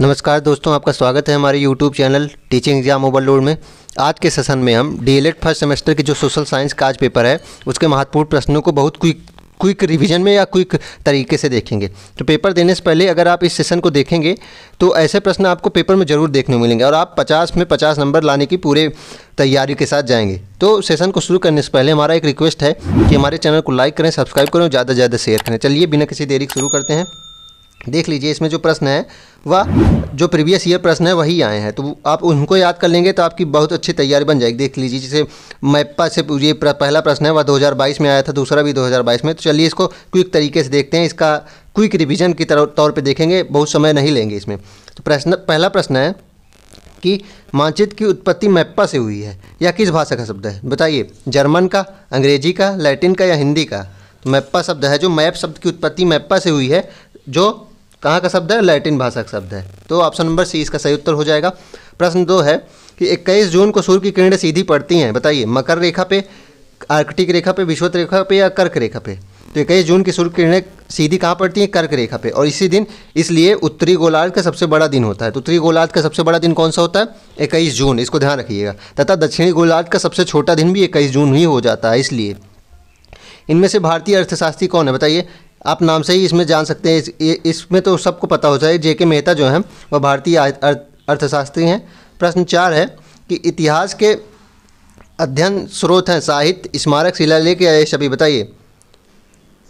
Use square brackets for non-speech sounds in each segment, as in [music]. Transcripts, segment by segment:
नमस्कार दोस्तों आपका स्वागत है हमारे YouTube channel teaching exam overload में आज के सेशन में हम एड फर्स्ट सेमेस्टर के जो सोशल साइंस का आज पेपर है उसके महत्वपूर्ण प्रश्नों को बहुत क्विक क्विक रिवीजन में या क्विक तरीके से देखेंगे तो पेपर देने से पहले अगर आप इस सेशन को देखेंगे तो ऐसे प्रश्न आपको पेपर में ज़रूर देखने मिलेंगे और आप 50 में 50 नंबर लाने की पूरे तैयारी के साथ जाएंगे तो सेशन को शुरू करने से पहले हमारा एक रिक्वेस्ट है कि हमारे चैनल को लाइक करें सब्सक्राइब करें ज़्यादा से ज़्यादा शेयर करें चलिए बिना किसी देरी शुरू करते हैं देख लीजिए इसमें जो प्रश्न है व जो प्रीवियस ईयर प्रश्न है वही आए हैं तो आप उनको याद कर लेंगे तो आपकी बहुत अच्छी तैयारी बन जाएगी देख लीजिए जैसे मैपा से ये पहला प्रश्न है वह 2022 में आया था दूसरा भी 2022 में तो चलिए इसको क्विक तरीके से देखते हैं इसका क्विक रिविजन की तौर पर देखेंगे बहुत समय नहीं लेंगे इसमें तो प्रश्न पहला प्रश्न है कि मानचित्र की उत्पत्ति मैप्पा से हुई है या किस भाषा का शब्द है बताइए जर्मन का अंग्रेजी का लैटिन का या हिंदी का तो मैप्पा शब्द है जो मैप शब्द की उत्पत्ति मैप्पा से हुई है जो कहाँ का शब्द है लैटिन भाषा का शब्द है तो ऑप्शन नंबर सी इसका सही उत्तर हो जाएगा प्रश्न दो है कि इक्कीस जून को सूर्य की किरणें सीधी पड़ती हैं बताइए मकर रेखा पे आर्कटिक रेखा पे विश्वत रेखा पे या कर्क रेखा पे तो इक्कीस जून की सूर्य किरणें सीधी कहाँ पड़ती हैं कर्क रेखा पे और इसी दिन इसलिए उत्तरी गोलार्ध का सबसे बड़ा दिन होता है तो उत्तरी गोलार्ध का सबसे बड़ा दिन कौन सा होता है इक्कीस जून इसको ध्यान रखिएगा तथा दक्षिणी गोलार्ध का सबसे छोटा दिन भी इक्कीस जून ही हो जाता है इसलिए इनमें से भारतीय अर्थशास्त्री कौन है बताइए आप नाम से ही इसमें जान सकते हैं इसमें तो सबको पता हो जाए जे के मेहता जो हैं वह भारतीय अर्थशास्त्री हैं प्रश्न चार है कि इतिहास के अध्ययन स्रोत हैं साहित्य स्मारक शिलालेख या ये सभी बताइए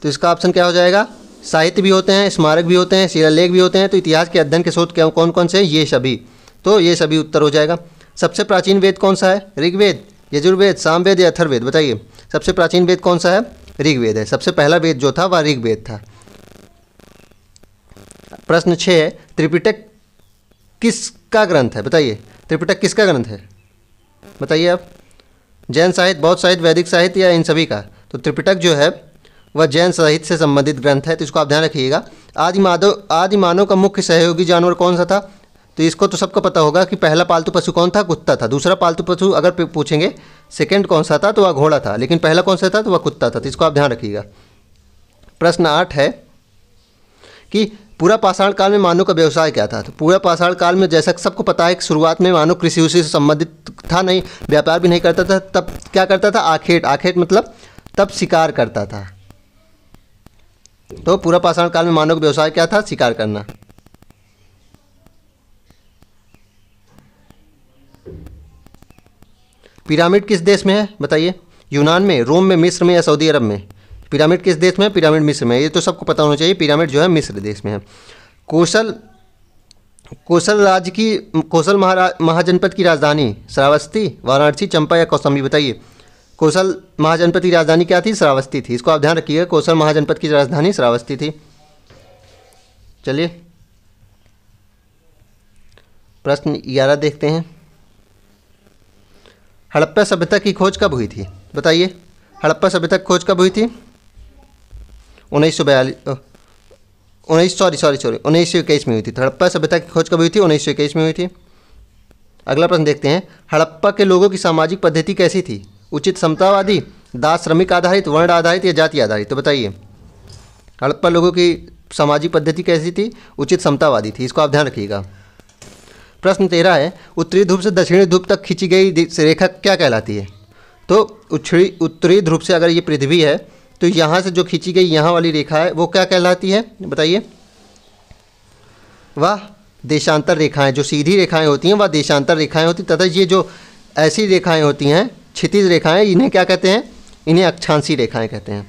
तो इसका ऑप्शन क्या हो जाएगा साहित्य भी होते हैं स्मारक भी होते हैं शिलालेख भी होते हैं तो इतिहास के अध्ययन के स्रोत क्या कौन कौन से हैं ये सभी तो ये सभी उत्तर हो जाएगा सबसे प्राचीन वेद कौन सा है ऋग्वेद यजुर्वेद सामवेद या अथर्वेद बताइए सबसे प्राचीन वेद कौन सा है ऋग्वेद है सबसे पहला वेद जो था वह ऋग्वेद था प्रश्न छः त्रिपिटक किसका ग्रंथ है बताइए त्रिपिटक किसका ग्रंथ है बताइए आप जैन साहित्य बौद्ध साहित्य वैदिक साहित्य या इन सभी का तो त्रिपिटक जो है वह जैन साहित्य से संबंधित ग्रंथ है तो इसको आप ध्यान रखिएगा आदि माधव आदि मानव का मुख्य सहयोगी जानवर कौन सा था तो इसको तो सबको पता होगा कि पहला पालतू पशु कौन था कुत्ता था दूसरा पालतू पशु अगर पूछेंगे सेकेंड कौन सा था तो वह घोड़ा था लेकिन पहला कौन सा था तो वह कुत्ता था तो इसको आप ध्यान रखिएगा प्रश्न आठ है कि पूरा पाषाण काल में मानव का व्यवसाय क्या था तो पूरा पाषाण काल में जैसा सबको पता है कि शुरुआत में मानव कृषि उसी से संबंधित था नहीं व्यापार भी नहीं करता था तब क्या करता था आखेट आखेट मतलब तब शिकार करता था तो पूरा पाषाण काल में मानव का व्यवसाय क्या था शिकार करना पिरामिड किस देश में है बताइए यूनान में रोम में मिस्र में या सऊदी अरब में पिरामिड किस देश में है पिरामिड मिस्र में ये तो सबको पता होना चाहिए पिरामिड जो है मिस्र देश में है कौशल कौशल राज्य की कौशल महाजनपद की राजधानी श्रावस्ती वाराणसी चंपा या कौसम्बी बताइए कौशल महाजनपद की राजधानी क्या थी श्रावस्ती थी इसको आप ध्यान रखिएगा कौशल महाजनपद की राजधानी श्रावस्ती थी चलिए प्रश्न ग्यारह देखते हैं हड़प्पा सभ्यता की खोज कब हुई थी बताइए हड़प्पा सभ्यता की खोज कब हुई थी उन्नीस सौ बयालीस उन्नीस सॉरी सॉरी सॉरी उन्नीस सौ इक्कीस में हुई थी तो हड़प्पा सभ्यता की खोज कब हुई थी उन्नीस सौ इक्कीस में हुई थी अगला प्रश्न देखते हैं हड़प्पा के लोगों की सामाजिक पद्धति कैसी थी उचित समतावादी दास श्रमिक आधारित वर्ण आधारित या जाति आधारित तो बताइए हड़प्पा लोगों की सामाजिक पद्धति कैसी थी उचित समतावादी थी इसको आप ध्यान रखिएगा प्रश्न तेरह है उत्तरी ध्रुव से दक्षिणी ध्रुव तक खींची गई रेखा क्या कहलाती है तो उच्छड़ी उत्तरी ध्रुव से अगर ये पृथ्वी है तो यहाँ से जो खींची गई यहाँ वाली रेखा है वो क्या कहलाती है बताइए वह देशांतर रेखाएं जो सीधी रेखाएं होती हैं वह देशांतर रेखाएं होती तथा ये जो ऐसी रेखाएं होती हैं क्षितिज रेखाएं इन्हें क्या कहते हैं इन्हें अक्षांशी रेखाएं कहते हैं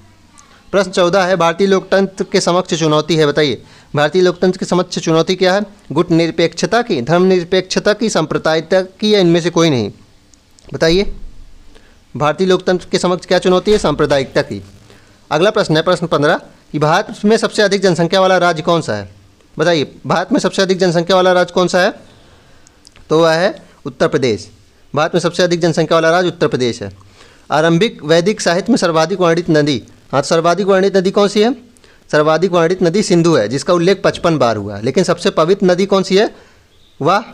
प्रश्न चौदह है भारतीय लोकतंत्र के समक्ष चुनौती है बताइए भारतीय लोकतंत्र के समक्ष चुनौती क्या है गुट निरपेक्षता की धर्मनिरपेक्षता की सांप्रदायिकता की या इनमें से कोई नहीं बताइए भारतीय लोकतंत्र के समक्ष क्या चुनौती है सांप्रदायिकता की अगला प्रश्न है प्रश्न पंद्रह कि भारत में सबसे अधिक जनसंख्या वाला राज्य कौन सा है बताइए भारत में सबसे अधिक जनसंख्या वाला राज्य कौन सा है तो वह है उत्तर प्रदेश भारत में सबसे अधिक जनसंख्या वाला राज्य उत्तर प्रदेश है आरंभिक वैदिक साहित्य में सर्वाधिक वर्णित नदी हाँ तो सर्वाधिक वर्णित नदी कौन सी है सर्वाधिक वर्णित नदी सिंधु है जिसका उल्लेख पचपन बार हुआ है लेकिन सबसे पवित्र नदी कौन सी है वह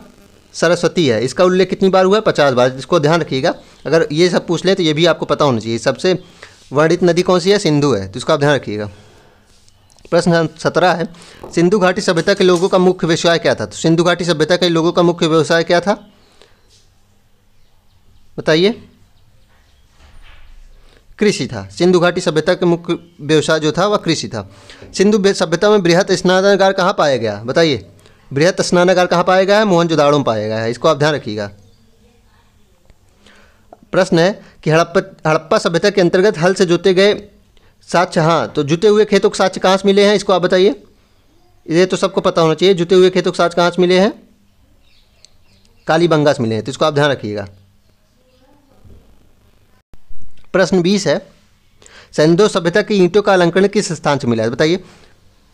सरस्वती है इसका उल्लेख कितनी बार हुआ है पचास बार इसको ध्यान रखिएगा अगर ये सब पूछ लें तो ये भी आपको पता होना चाहिए सबसे वर्णित नदी कौन सी है सिंधु है तो इसका आप ध्यान रखिएगा प्रश्न सत्रह है सिंधु घाटी सभ्यता के लोगों का मुख्य व्यवसाय क्या था तो सिंधु घाटी सभ्यता के लोगों का मुख्य व्यवसाय क्या था बताइए कृषि था सिंधु घाटी सभ्यता का मुख्य व्यवसाय जो था वह कृषि था सिंधु सभ्यता में बृहत स्नानागार कहाँ पाया गया बताइए बृहत स्नानागार कहाँ पाया गया है मोहन जोदाड़ों में पाया गया है इसको आप ध्यान रखिएगा प्रश्न है कि हड़प्पा हड़प्पा सभ्यता के अंतर्गत हल से जोते गए साक्ष्य हाँ तो जुटे हुए खेतों के साक्ष कहाँ से मिले हैं इसको आप बताइए ये तो सबको पता होना चाहिए जुटे हुए खेतों के साक्ष कहाँ से मिले हैं कालीबंगा से मिले हैं तो इसको आप ध्यान रखिएगा प्रश्न बीस है सेंधो सभ्यता की ईंटों का अलंकरण किस स्थान से मिला है बताइए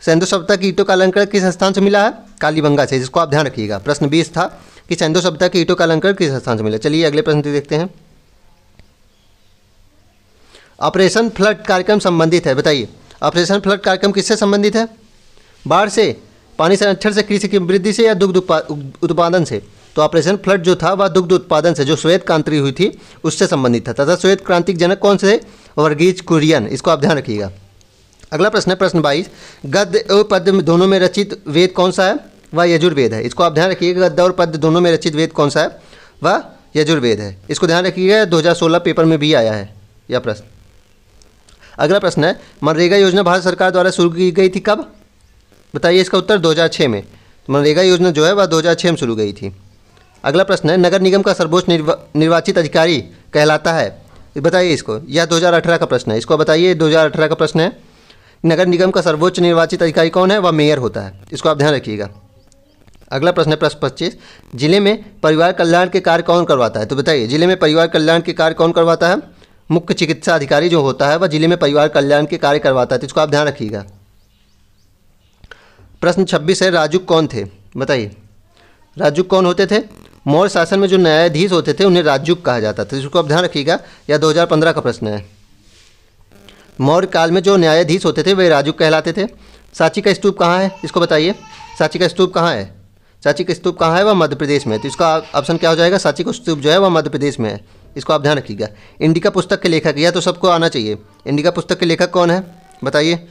सेंधो सभ्यता की ईंटों का अलंकरण किस स्थान से मिला है कालीबंगा से जिसको आप ध्यान रखिएगा प्रश्न बीस था कि सेंधो सभ्यता की ईंटों का अलंकरण किस स्थान से मिला चलिए अगले प्रश्न देखते हैं ऑपरेशन फ्लड कार्यक्रम संबंधित है बताइए ऑपरेशन फ्लड कार्यक्रम किससे संबंधित है बाढ़ से पानी संरक्षण से कृषि की वृद्धि से या दुग्ध उत्पादन से तो ऑपरेशन फ्लड जो था वह दुग्ध उत्पादन से जो श्वेत क्रांति हुई थी उससे संबंधित था तथा श्वेत क्रांतिक जनक कौन से वर्गीज कुरियन इसको आप ध्यान रखिएगा अगला प्रश्न है प्रश्न बाईस गद्य और पद्य दोनों में रचित वेद कौन सा है वह यजुर्वेद है इसको आप ध्यान रखिएगा गद्य और पद्य दोनों में रचित वेद कौन सा है वह यजुर्वेद है इसको ध्यान रखिएगा सोलह पेपर में भी आया है यह प्रश्न अगला प्रश्न है मनरेगा योजना भारत सरकार द्वारा शुरू की गई थी कब बताइए इसका उत्तर 2006 में मनरेगा योजना जो है वह 2006 में शुरू गई थी अगला प्रश्न है नगर निगम का सर्वोच्च निर्वा, निर्वाचित अधिकारी कहलाता है बताइए इसको यह 2018 का प्रश्न है इसको बताइए 2018 का प्रश्न है नगर निगम का सर्वोच्च निर्वाचित अधिकारी कौन है वह मेयर होता है इसको आप ध्यान रखिएगा अगला प्रश्न है प्रश्न पच्चीस जिले में परिवार कल्याण के कार्य कौन करवाता है तो बताइए जिले में परिवार कल्याण के कार्य कौन करवाता है मुख्य चिकित्सा अधिकारी जो होता है वह जिले में परिवार कल्याण के कार्य करवाता है तो इसको आप ध्यान रखिएगा प्रश्न छब्बीस है राजू कौन थे बताइए राजुक कौन होते थे मौर्य शासन में जो न्यायाधीश होते थे उन्हें राजुक कहा जाता था जिसको आप ध्यान रखिएगा यह 2015 का प्रश्न है मौर्य काल में जो न्यायाधीश होते थे वे राजुक कहलाते थे सांची का स्तूप कहाँ है इसको बताइए सांची का स्तूप कहाँ है सांची का स्तूप कहाँ है वह मध्य प्रदेश में है तो इसका ऑप्शन क्या हो जाएगा सांची का स्तूप जो है वह मध्य प्रदेश में है इसको आप ध्यान रखिएगा इंडिका पुस्तक के लेखक यह तो सबको आना चाहिए इंडिका पुस्तक के लेखक कौन है बताइए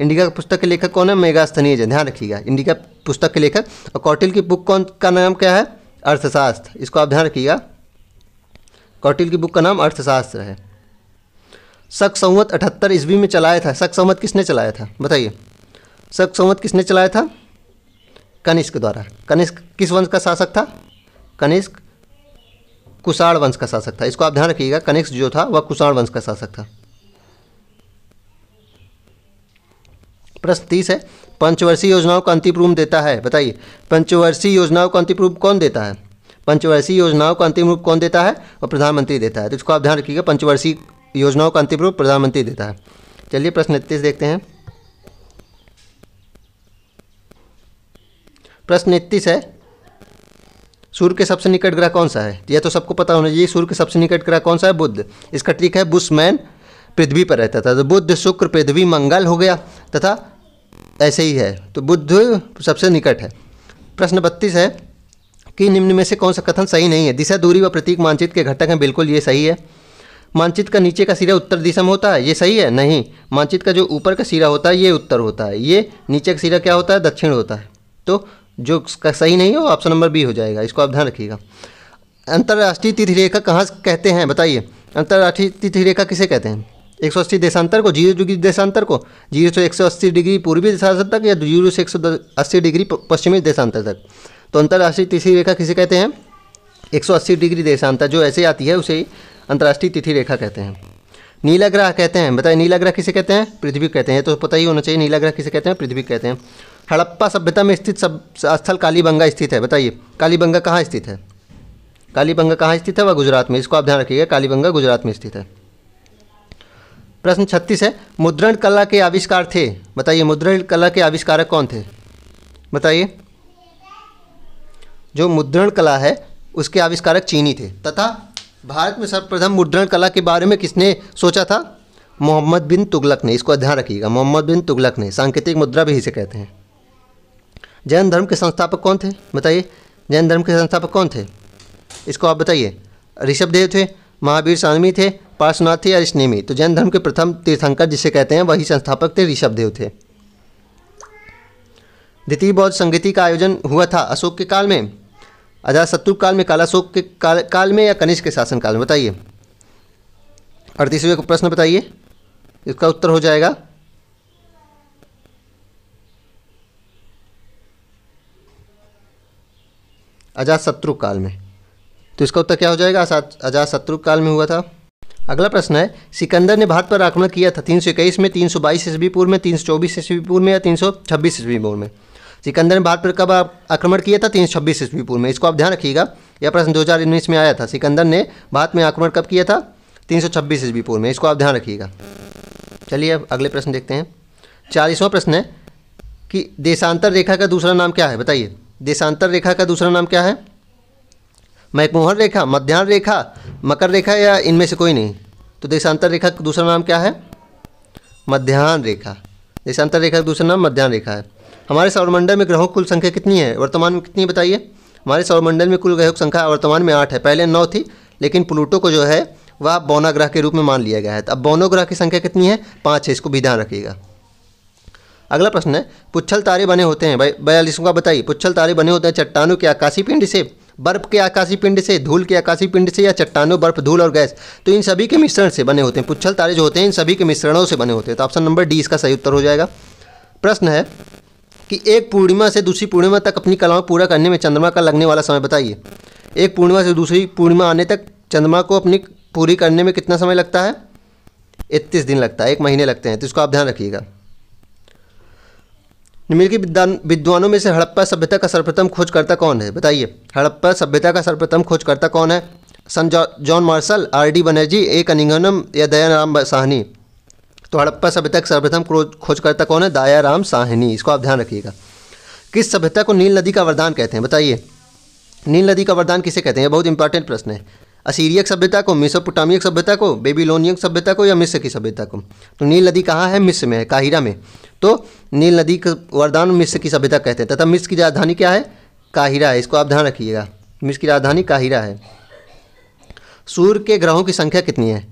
इंडिका पुस्तक के लेखक कौन है मेगास्थनीय जैन ध्यान रखिएगा इंडिका पुस्तक के लेखक और कौटिल की बुक कौन का नाम क्या है अर्थशास्त्र इसको आप ध्यान रखिएगा कौटिल की बुक का नाम अर्थशास्त्र है शक संवत अठहत्तर ईस्वी में चलाया था शक संवत किसने चलाया था बताइए शक संवत किसने चलाया था कनिष्क द्वारा कनिष्क किस वंश का शासक था कनिष्क कुषाण वंश का शासक था इसको आप ध्यान रखिएगा कनिष्क जो था वह कुषाण वंश का शासक था प्रश्न तीस है पंचवर्षीय योजनाओं का अंतिम रूप देता है बताइए पंचवर्षीय योजनाओं का अंतिम रूप कौन देता है पंचवर्षीय योजनाओं का अंतिम रूप कौन देता है और प्रधानमंत्री देता है तो इसको आप ध्यान रखिएगा पंचवर्षीय योजनाओं का अंतिम रूप प्रधानमंत्री देता है चलिए प्रश्न इकतीस देखते हैं प्रश्न इकतीस है सूर्य के सबसे निकट ग्रह कौन सा है यह तो सबको पता होना चाहिए सूर्य के सबसे निकट ग्रह कौन सा है बुद्ध इसका ट्रिक है बुशमैन पृथ्वी पर रहता था तो बुद्ध शुक्र पृथ्वी मंगल हो गया तथा ऐसे ही है तो बुद्ध सबसे निकट है प्रश्न बत्तीस है कि निम्न में से कौन सा कथन सही नहीं है दिशा दूरी व प्रतीक मानचित्र के घटक हैं बिल्कुल ये सही है मानचित का नीचे का सिरा उत्तर दिशा में होता है ये सही है नहीं मानचित का जो ऊपर का सिरा होता है ये उत्तर होता है ये नीचे का सिरा क्या होता है दक्षिण होता है तो जो का सही नहीं वो ऑप्शन नंबर बी हो जाएगा इसको आप ध्यान रखिएगा अंतर्राष्ट्रीय तिथि रेखा कहाँ कहते हैं बताइए अंतर्राष्ट्रीय तिथि रेखा किसे कहते हैं एक सौ अस्सी देशांतर को जीरो डिग्री देशांतर को जीरो से एक सौ अस्सी डिग्री पूर्वी देशांतर तक या जीरो से एक सौ अस्सी डिग्री पश्चिमी देशांतर तक तो अंतर्राष्ट्रीय तिथि रेखा किसे कहते हैं एक सौ अस्सी डिग्री देशांतर जो ऐसे आती है उसे अंतर्राष्ट्रीय तिथि रेखा कहते हैं नीला ग्रह कहते हैं बताए नीला ग्रह किसे कहते हैं पृथ्वी कहते हैं तो पता ही होना चाहिए नीला ग्रह किसे कहते हैं पृथ्वी कहते हैं हड़प्पा सभ्यता में स्थित सब स्थल कालीबंगा स्थित है बताइए कालीबंगा कहाँ स्थित है कालीबंगा कहाँ स्थित है वह गुजरात में इसको आप ध्यान रखिएगा कालीबंगा गुजरात में स्थित है प्रश्न छत्तीस है मुद्रण कला के आविष्कार थे बताइए मुद्रण कला के आविष्कारक कौन थे बताइए जो मुद्रण कला है उसके आविष्कारक चीनी थे तथा भारत में सर्वप्रथम मुद्रण कला के बारे में किसने सोचा था मोहम्मद बिन तुगलक ने इसको ध्यान रखिएगा मोहम्मद बिन तुगलक ने सांकेतिक मुद्रा भी इसे कहते हैं जैन धर्म के संस्थापक कौन थे बताइए जैन धर्म के संस्थापक कौन थे इसको आप बताइए ऋषभदेव थे महावीर स्वामी थे पार्शनाथ थे या स्नेमी तो जैन धर्म के प्रथम तीर्थंकर जिसे कहते हैं वही संस्थापक थे ऋषभदेव थे द्वितीय बौद्ध संगीति का आयोजन हुआ था अशोक के काल में अजातशत्रु काल में कालाशोक के काल, काल में या कनिष्क के शासन काल में बताइए अड़तीसवें को प्रश्न बताइए इसका उत्तर हो जाएगा अजातशत्रु काल में तो इसका उत्तर क्या हो जाएगा अजातशत्रु काल में हुआ था अगला प्रश्न है सिकंदर ने भारत पर आक्रमण किया था तीन सौ इक्कीस में तीन सौ बाईस ईस्वी पूर्व में तीन सौ चौबीस ईस्वी पूर्व में या तीन सौ छब्बीस ईस्वी पूर्व में सिकंदर ने भारत पर कब आक्रमण किया था तीन सौ छब्बीस ईस्वी पूर्व में इसको आप ध्यान रखिएगा यह प्रश्न दो हज़ार उन्नीस में आया था सिकंदर ने भारत में आक्रमण कब किया था तीन सौ छब्बीस ईस्वी पूर्व में इसको आप ध्यान रखिएगा चलिए अब अगले प्रश्न देखते हैं चालीसवां प्रश्न है कि देशांतर रेखा का दूसरा नाम क्या है बताइए देशांतर रेखा का दूसरा नाम क्या है मैकमोहन रेखा मध्यान्ह रेखा मकर रेखा या इनमें से कोई नहीं तो देशांतर रेखा का दूसरा नाम क्या है मध्यान्ह रेखा देशांतर रेखा का दूसरा नाम मध्यान्ह रेखा है हमारे सौरमंडल में ग्रहों की कुल संख्या कितनी है वर्तमान में कितनी बताइए हमारे सौरमंडल में कुल ग्रहों की संख्या वर्तमान में आठ है पहले नौ थी लेकिन प्लूटो को जो है वह बौना ग्रह के रूप में मान लिया गया है तो अब बौनो ग्रह की संख्या कितनी है पाँच है इसको भी ध्यान रखिएगा अगला प्रश्न है पुच्छल तारे बने होते हैं भाई बयालीसों का बताइए पुच्छल तारे बने होते हैं चट्टानों के आकाशीय पिंड से बर्फ के आकाशीय पिंड से धूल के आकाशीय पिंड से या चट्टानों बर्फ धूल और गैस तो इन सभी के मिश्रण से बने होते हैं पुच्छल तारे जो होते हैं इन सभी के मिश्रणों से बने होते हैं तो ऑप्शन नंबर डी इसका सही उत्तर हो जाएगा प्रश्न है कि एक पूर्णिमा से दूसरी पूर्णिमा तक अपनी कलाओं पूरा करने में चंद्रमा का लगने वाला समय बताइए एक पूर्णिमा से दूसरी पूर्णिमा आने तक चंद्रमा को अपनी पूरी करने में कितना समय लगता है इकतीस दिन लगता है एक महीने लगते हैं तो इसको आप ध्यान रखिएगा निम्नलिखित विद्वानों में से हड़प्पा सभ्यता का सर्वप्रथम खोजकर्ता कौन है बताइए हड़प्पा सभ्यता का सर्वप्रथम खोजकर्ता कौन है sir John Marshall R D Banerjee A Cunningham या दयाराम साहनी तो हड़प्पा सभ्यता का सर्वप्रथम खोजकर्ता कौन है दयाराम साहनी इसको आप ध्यान रखिएगा किस सभ्यता को नील नदी का वरदान कहते हैं बताइए नील नदी का वरदान किसे कहते हैं बहुत इंपॉर्टेंट प्रश्न है असीरियक सभ्यता को मिसोपोटामियक सभ्यता को बेबीलोनियक सभ्यता को या मिस्र की सभ्यता को तो नील नदी कहाँ है मिस्र में है काहिरा में तो नील नदी का वरदान मिस्र की सभ्यता कहते हैं तथा मिस्र की राजधानी क्या है काहिरा है इसको आप ध्यान रखिएगा मिस्र की राजधानी काहिरा है सूर्य के ग्रहों की संख्या कितनी है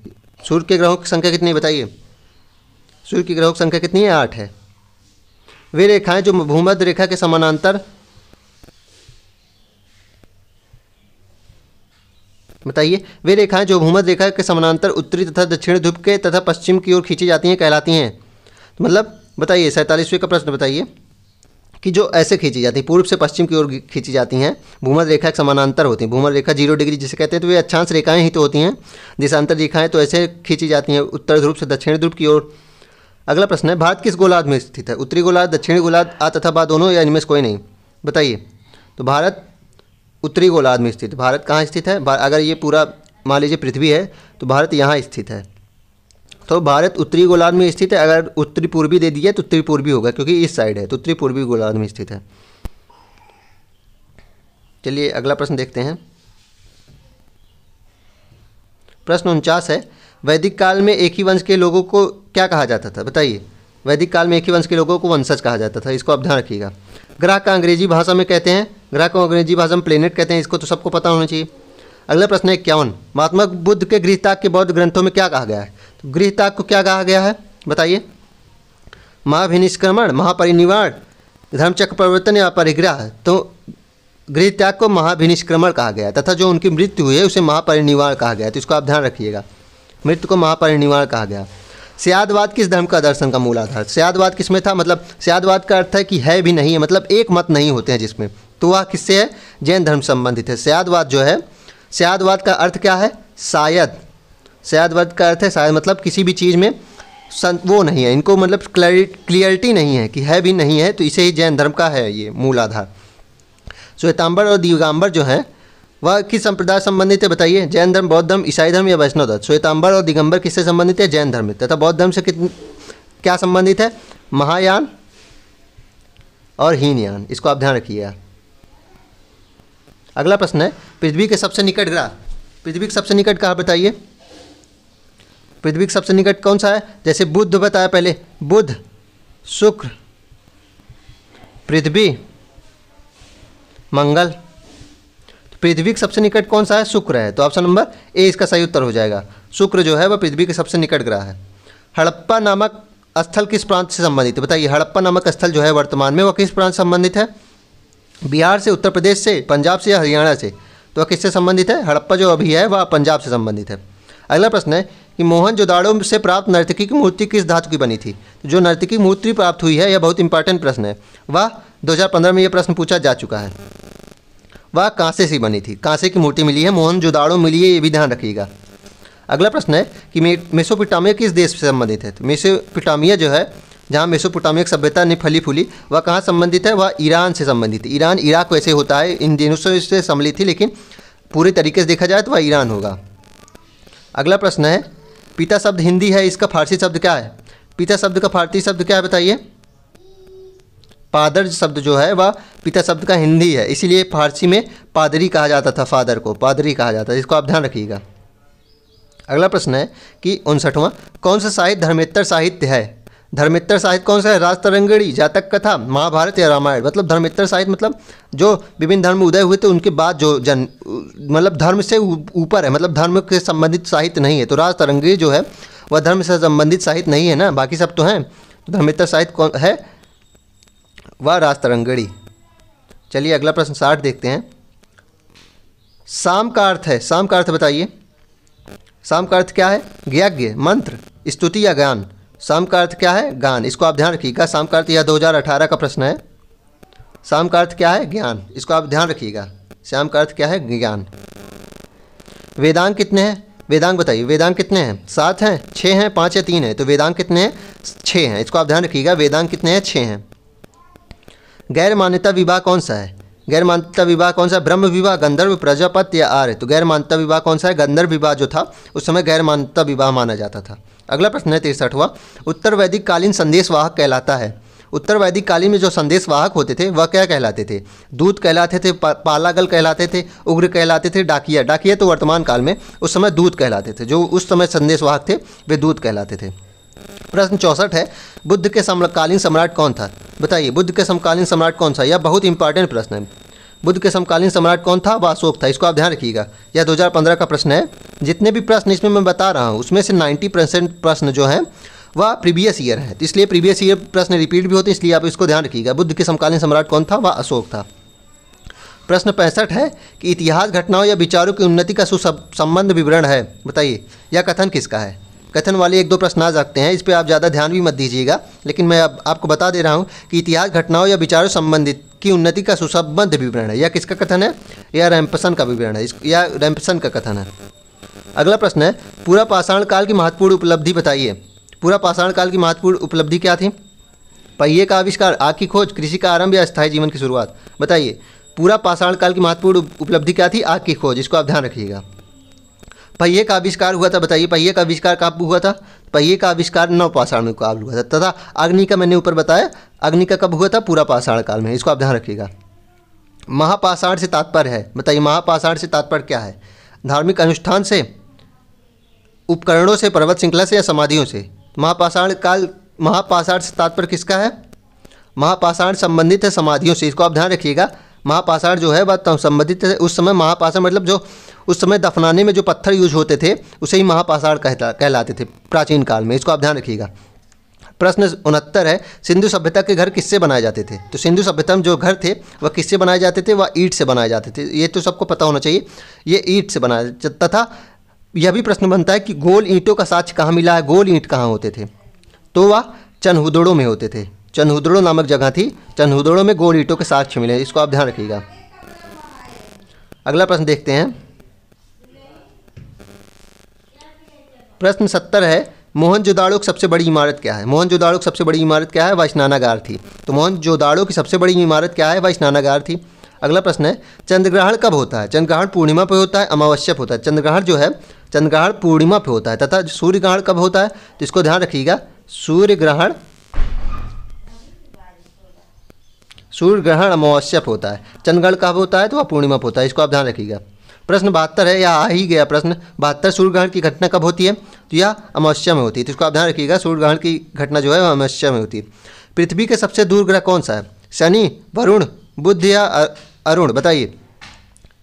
सूर्य के ग्रहों की संख्या कितनी है बताइए सूर्य के ग्रहों की संख्या कितनी है आठ है वे रेखाएं जो भूमध्य रेखा के समानांतर बताइए वे रेखाएं जो भूमध रेखा के समानांतर उत्तरी तथा दक्षिण ध्रुव के तथा पश्चिम की ओर खींची जाती हैं कहलाती हैं तो मतलब बताइए सैंतालीसवें का प्रश्न बताइए कि जो ऐसे खींची जाती हैं पूर्व से पश्चिम की ओर खींची जाती हैं भूमध रेखा के समानांतर होती हैं भूमध रेखा जीरो डिग्री जिसे कहते हैं तो वे अच्छांश रेखाएं ही तो होती हैं देशांतर रेखाएं तो ऐसे खींची जाती हैं उत्तर ध्रुव से दक्षिण ध्रुव की ओर अगला प्रश्न है भारत किस गोलार्ध में स्थित है उत्तरी गोलार्ध दक्षिणी गोलार्ध आ तथा बा दोनों या इनमें से कोई नहीं बताइए तो भारत उत्तरी गोलार्ध में स्थित भारत कहाँ स्थित है अगर ये पूरा मान लीजिए पृथ्वी है तो भारत यहाँ स्थित है तो भारत उत्तरी गोलार्ध में स्थित है अगर उत्तरी पूर्वी दे दिया तो उत्तरी पूर्वी होगा क्योंकि इस साइड है तो उत्तरी पूर्वी गोलार्ध में स्थित है चलिए अगला प्रश्न देखते हैं प्रश्न उनचास है वैदिक काल में एक ही वंश के लोगों को क्या कहा जाता था बताइए वैदिक काल में एक ही वंश के लोगों को वंशज कहा जाता था इसको आप ध्यान रखिएगा ग्राह का अंग्रेजी भाषा में कहते हैं ग्रह को अंग्रेजी भाषा में प्लेनेट कहते हैं इसको तो सबको पता होना चाहिए अगला प्रश्न है इक्यावन महात्मा बुद्ध के गृहताक के बौद्ध ग्रंथों में क्या कहा गया है तो गृहताक को क्या कहा गया है बताइए महाभिनिष्क्रमण महापरिनिवार धर्मचक्र प्रवर्तन या परिग्रह तो गृह त्याग को महाभिनिष्क्रमण कहा गया तथा जो उनकी मृत्यु हुई है उसे महापरिनिवार कहा गया तो इसको आप ध्यान रखिएगा मृत्यु को महापरिनिवार कहा गया सयादवाद किस धर्म का दर्शन का मूल आधार सयादवाद किसमें था मतलब सयादवाद का अर्थ है कि है भी नहीं है मतलब एक मत नहीं होते हैं जिसमें तो वह किससे है जैन धर्म संबंधित है सयादवाद जो है सयादवाद का अर्थ क्या है शायद सयादवाद का अर्थ है शायद मतलब किसी भी चीज़ में सं वो नहीं है इनको मतलब क्लियरिटी नहीं है कि है भी नहीं है तो इसे ही जैन धर्म का है ये मूल आधार श्वेतांबर और दिगाम्बर जो हैं वह किस संप्रदाय संबंधित है बताइए जैन धर्म बौद्ध धर्म ईसाई धर्म या वैष्णव धर्म श्वेतांबर और दिगंबर किससे संबंधित है जैन धर्म तथा बौद्ध धर्म से कित क्या संबंधित है महायान और हीनयान इसको आप ध्यान रखिएगा अगला प्रश्न है पृथ्वी के सबसे निकट ग्रह पृथ्वी के सबसे निकट कहा बताइए पृथ्वी के सबसे निकट कौन सा है जैसे बुद्ध बताया पहले बुध शुक्र पृथ्वी मंगल तो पृथ्वी के सबसे निकट कौन सा है शुक्र है तो ऑप्शन नंबर ए इसका सही उत्तर हो जाएगा शुक्र जो है वह पृथ्वी के सबसे निकट ग्रह है हड़प्पा नामक स्थल किस प्रांत से संबंधित है बताइए हड़प्पा नामक स्थल जो है वर्तमान में वह किस प्रांत से संबंधित है बिहार से उत्तर प्रदेश से पंजाब से या हरियाणा से तो किससे संबंधित है हड़प्पा जो अभी है वह पंजाब से संबंधित है अगला प्रश्न है कि मोहन जोदाड़ो से प्राप्त नर्तकी की मूर्ति किस धातु की बनी थी तो जो नर्तकी मूर्ति प्राप्त हुई है यह बहुत इंपॉर्टेंट प्रश्न है वह 2015 में यह प्रश्न पूछा जा चुका है वह कांसे से बनी थी कांसे की मूर्ति मिली है मोहन जोदाड़ो मिली है ये भी ध्यान रखिएगा अगला प्रश्न है कि मेसोपिटामिया किस देश से संबंधित है तो मेसोपिटामिया जो है जहाँ मेसोपोटामिक सभ्यता ने फली फूली वह कहाँ संबंधित है वह ईरान से संबंधित है ईरान इराक वैसे होता है इन दिनों से सम्मिलित थी लेकिन पूरे तरीके से देखा जाए तो वह ईरान होगा अगला प्रश्न है पिता शब्द हिंदी है इसका फारसी शब्द क्या है पिता शब्द का फारसी शब्द क्या है बताइए पादर शब्द जो है वह पिता शब्द का हिंदी है इसीलिए फारसी में पादरी कहा जाता था फादर को पादरी कहा जाता है इसको आप ध्यान रखिएगा अगला प्रश्न है कि उनसठवां कौन सा साहित्य धर्मेतर साहित्य है धर्मित्र साहित्य कौन सा है राज जातक कथा महाभारत या रामायण मतलब धर्मित्र साहित्य मतलब जो विभिन्न धर्म उदय हुए थे उनके बाद जो जन मतलब धर्म से ऊपर है मतलब धर्म से संबंधित साहित्य नहीं है तो राज जो है वह धर्म से संबंधित साहित्य नहीं है ना बाकी सब तो हैं तो धर्मित्र साहित्य कौन है वह राज चलिए अगला प्रश्न साठ देखते हैं साम का अर्थ है साम का अर्थ बताइए साम का अर्थ क्या है ज्ञाज्ञ मंत्र स्तुति या ज्ञान साम का अर्थ क्या है ज्ञान इसको आप ध्यान रखिएगा साम का अर्थ यह अठारह का प्रश्न है साम का अर्थ क्या है ज्ञान इसको आप ध्यान रखिएगा श्याम का अर्थ क्या है ज्ञान वेदांग कितने हैं वेदांग बताइए वेदांग कितने हैं सात हैं छः हैं पाँच या तीन हैं तो वेदांग कितने हैं छः हैं इसको आप ध्यान रखिएगा वेदांग कितने हैं छः हैं गैर मान्यता विवाह कौन सा है गैर मान्यता विवाह कौन सा है ब्रह्म विवाह गंधर्व प्रजापत या आर्य तो गैर मान्यता विवाह कौन सा है गंधर्व विवाह जो था उस समय गैर मान्यता विवाह माना जाता था अगला प्रश्न है तिरसठवा उत्तर वैदिक कालीन संदेशवाहक कहलाता है उत्तर वैदिक कालीन में जो संदेशवाहक होते थे वह क्या कहलाते थे दूत कहलाते थे पा, पालागल कहलाते थे उग्र कहलाते थे डाकिया डाकिया तो वर्तमान काल में उस समय दूत कहलाते थे जो उस समय संदेशवाहक थे वे दूत कहलाते थे प्रश्न चौसठ है बुद्ध के समकालीन सम्राट कौन था बताइए बुद्ध के समकालीन सम्राट कौन था यह बहुत इंपॉर्टेंट प्रश्न है बुद्ध के समकालीन सम्राट कौन था वह अशोक था इसको आप ध्यान रखिएगा यह 2015 का प्रश्न है जितने भी प्रश्न इसमें मैं बता रहा हूँ उसमें से 90 परसेंट प्रश्न जो है वह प्रीवियस ईयर है तो इसलिए प्रीवियस ईयर प्रश्न रिपीट भी होते हैं इसलिए आप इसको ध्यान रखिएगा बुद्ध के समकालीन सम्राट कौन था वह अशोक था प्रश्न पैंसठ है कि इतिहास घटनाओं या विचारों की उन्नति का सुसंबंध विवरण है बताइए यह कथन किसका है कथन वाले एक दो प्रश्न आ सकते हैं इस पर आप ज़्यादा ध्यान भी मत दीजिएगा लेकिन मैं अब आपको बता दे रहा हूँ कि इतिहास घटनाओं या विचारों संबंधित की उन्नति का सुसंबद्ध विवरण है या किसका कथन है या रैमपसन का विवरण है या रैमपसन का कथन है अगला प्रश्न है पूरा पाषाण काल की महत्वपूर्ण उपलब्धि बताइए पूरा पाषाण काल की महत्वपूर्ण उपलब्धि क्या थी पहिए का आविष्कार आग की खोज कृषि का आरंभ या स्थायी जीवन की शुरुआत बताइए पूरा पाषाण काल की महत्वपूर्ण उपलब्धि क्या थी आग की खोज इसको आप ध्यान रखिएगा पहिए का आविष्कार हुआ था बताइए पहिए का आविष्कार कब हुआ था पहिए का आविष्कार नव पाषाण में हुआ था तथा अग्नि का मैंने ऊपर बताया अग्नि का कब हुआ था पूरा पाषाण काल में इसको आप ध्यान रखिएगा महापाषाण से तात्पर्य है बताइए महापाषाण से तात्पर्य क्या है धार्मिक अनुष्ठान से उपकरणों से पर्वत श्रृंखला से या समाधियों से महापाषाण काल महापाषाण से तात्पर्य किसका है महापाषाण संबंधित है समाधियों से इसको आप ध्यान रखिएगा महापाषाण जो है वह संबंधित है उस समय महापाषाण मतलब जो उस समय दफनाने में जो पत्थर यूज होते थे उसे ही महापाषाण कहता कहलाते थे प्राचीन काल में इसको आप ध्यान रखिएगा प्रश्न उनहत्तर है सिंधु सभ्यता के घर किससे बनाए जाते थे तो सिंधु सभ्यता में जो घर थे वह किससे बनाए जाते थे वह ईट से बनाए जाते थे ये तो सबको पता होना चाहिए ये ईट से बनाया तथा यह भी प्रश्न बनता है कि गोल ईंटों का साक्ष कहाँ मिला है गोल ईंट कहाँ होते थे तो वह चनहुदड़ों में होते थे चनहुदड़ों नामक जगह थी चनहुदड़ों में गोल ईंटों के साक्ष मिले इसको आप ध्यान रखिएगा अगला प्रश्न देखते हैं प्रश्न सत्तर है मोहन जोदाड़ो की सबसे बड़ी इमारत क्या है मोहन जोदाड़ो की सबसे बड़ी इमारत क्या है वह स्नानागार थी तो मोहन जोदाड़ो की सबसे बड़ी इमारत क्या है वह स्नानागार थी अगला प्रश्न है चंद्रग्रहण कब होता है चंद्रग्रहण पूर्णिमा पर होता है अमावस्या पर होता है चंद्रग्रहण जो है चंद्रग्रहण पूर्णिमा पर होता है तथा सूर्य ग्रहण कब होता है तो इसको ध्यान रखिएगा सूर्य ग्रहण सूर्य ग्रहण अमावस्या पर होता है चंद्रग्रहण कब होता है तो वह पूर्णिमा पर होता है इसको आप ध्यान रखिएगा प्रश्न बहत्तर है या आ ही गया प्रश्न बहत्तर सूर्य ग्रहण की घटना कब होती है तो यह अमावस्या में होती है तो इसको आप ध्यान रखिएगा सूर्य ग्रहण की घटना जो है वह अमावस्या में होती है पृथ्वी के सबसे दूर ग्रह कौन सा है शनि वरुण बुद्ध या अरुण बताइए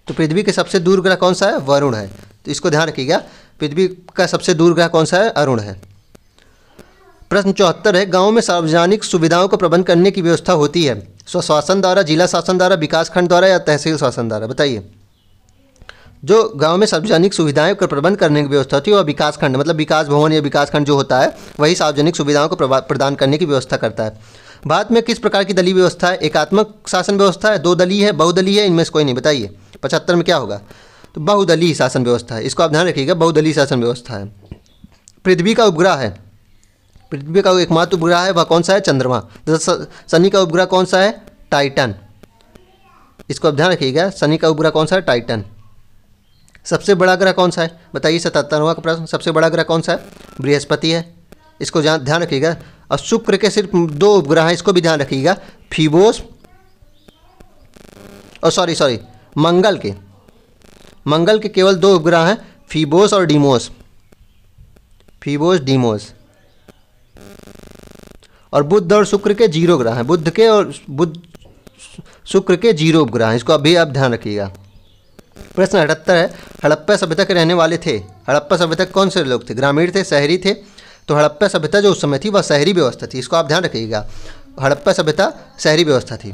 तो पृथ्वी के सबसे दूर ग्रह कौन सा है वरुण है तो इसको ध्यान रखिएगा पृथ्वी का सबसे दूर ग्रह कौन सा है अरुण है प्रश्न चौहत्तर है गांव में सार्वजनिक सुविधाओं का प्रबंध करने की व्यवस्था होती है स्वशासन द्वारा जिला शासन द्वारा विकास खंड द्वारा या तहसील शासन द्वारा बताइए जो गांव में सार्वजनिक सुविधाएं का प्रबंध करने की व्यवस्था होती है वह विकास खंड मतलब विकास भवन या विकास खंड जो होता है वही सार्वजनिक सुविधाओं को प्रदान करने की व्यवस्था करता है भारत में किस प्रकार की दलीय व्यवस्था है एकात्मक शासन व्यवस्था है दो दलीय है बहुदलीय है इनमें से कोई नहीं बताइए पचहत्तर में क्या होगा तो बहुदलीय शासन व्यवस्था है इसको आप ध्यान रखिएगा बहुदलीय शासन व्यवस्था है पृथ्वी का उपग्रह है पृथ्वी का एकमात्र उपग्रह है वह कौन सा है चंद्रमा शनि का उपग्रह कौन सा है टाइटन इसको आप ध्यान रखिएगा शनि का उपग्रह कौन सा है टाइटन सबसे बड़ा ग्रह कौन सा है बताइए सतहत्तरवा का प्रश्न सबसे बड़ा ग्रह कौन सा है बृहस्पति है इसको ध्यान रखिएगा और शुक्र के सिर्फ दो उपग्रह हैं इसको भी ध्यान रखिएगा फीबोस और सॉरी सॉरी मंगल के मंगल के केवल दो उपग्रह हैं फीबोस और डीमोस फीबोस डीमोस और बुद्ध और शुक्र के जीरो ग्रह हैं बुद्ध के और बुद्ध शुक्र के जीरो उपग्रह हैं इसको अभी आप ध्यान रखिएगा प्रश्न अठहत्तर है हड़प्पा सभ्यता के रहने वाले थे हड़प्पा सभ्यता कौन से लोग थे ग्रामीण थे शहरी थे तो हड़प्पा सभ्यता जो उस समय थी वह शहरी व्यवस्था थी इसको आप ध्यान रखिएगा हड़प्पा सभ्यता शहरी व्यवस्था थी